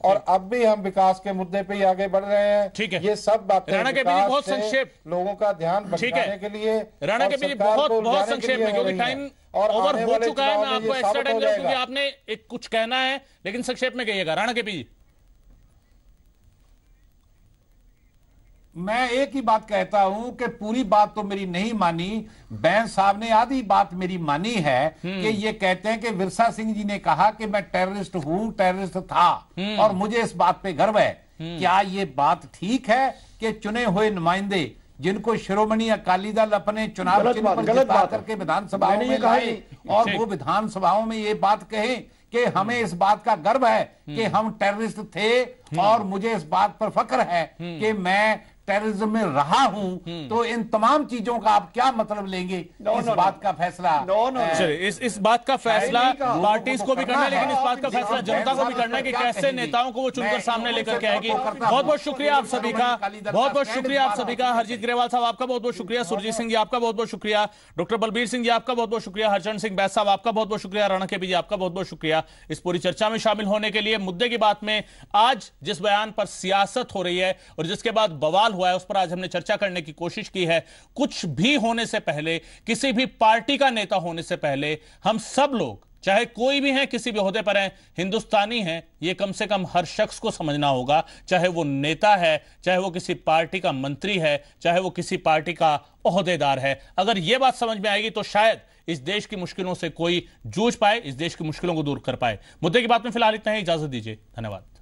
G: और अब भी हम विकास के मुद्दे पे ही आगे बढ़ रहे हैं ठीक है ये सब बातें बहुत संक्षेप लोगों का ध्यान भटकाने के लिए राणा के बहुत बहुत संक्षेप में क्योंकि टाइम और ओवर हो चुका है मैं आपको एक्स्ट्रा टाइम क्योंकि
A: आपने एक कुछ कहना है लेकिन संक्षेप में कहिएगा राणा के पी
C: मैं एक ही बात कहता हूं कि पूरी बात तो मेरी नहीं मानी बैन साहब ने आधी बात मेरी मानी है हम्म। कि ये कहते हैं कि विरसा सिंह जी ने कहा कि मैं टेररिस्ट हूं टेररिस्ट था हम्म। और मुझे इस बात पे गर्व है हम्म। क्या ये बात ठीक है कि चुने हुए नुमाइंदे जिनको शिरोमणि अकाली दल अपने चुनाव चिन्ह पर करके विधानसभाओं में लाए और वो विधानसभाओं में ये बात कहे कि हमें इस बात का गर्व है कि हम टेररिस्ट थे और मुझे इस बात पर फक्र है कि मैं टेररिज्म में रहा हूं हम्म। तो इन तमाम चीजों का आप क्या मतलब लेंगे no, इस no, बात का फैसला नो नो चलिए
A: इस इस बात का फैसला पार्टीज को भी करना है लेकिन इस बात का फैसला जनता को भी करना है कि कैसे नेताओं को वो चुनकर सामने लेकर के आएगी बहुत बहुत शुक्रिया आप सभी का बहुत बहुत शुक्रिया आप सभी का हरजीत ग्रेवाल साहब आपका बहुत बहुत शुक्रिया सुरजीत सिंह जी आपका बहुत बहुत शुक्रिया डॉक्टर बलबीर सिंह जी आपका बहुत बहुत शुक्रिया हरचरण सिंह बैस साहब आपका बहुत बहुत शुक्रिया राणा के जी आपका बहुत बहुत शुक्रिया इस पूरी चर्चा में शामिल होने के लिए मुद्दे की बात में आज जिस बयान पर सियासत हो रही है और जिसके बाद बवाल हुआ है उस पर आज हमने चर्चा करने की कोशिश की है कुछ भी होने से पहले किसी भी पार्टी का नेता होने से पहले हम सब लोग चाहे कोई भी है किसी भी होदे पर है हिंदुस्तानी है ये कम से कम हर शख्स को समझना होगा चाहे वो नेता है चाहे वो किसी पार्टी का मंत्री है चाहे वो किसी पार्टी का अहदेदार है अगर ये बात समझ में आएगी तो शायद इस देश की मुश्किलों से कोई जूझ पाए इस देश की मुश्किलों को दूर कर पाए मुद्दे की बात में फिलहाल इतना ही इजाजत दीजिए धन्यवाद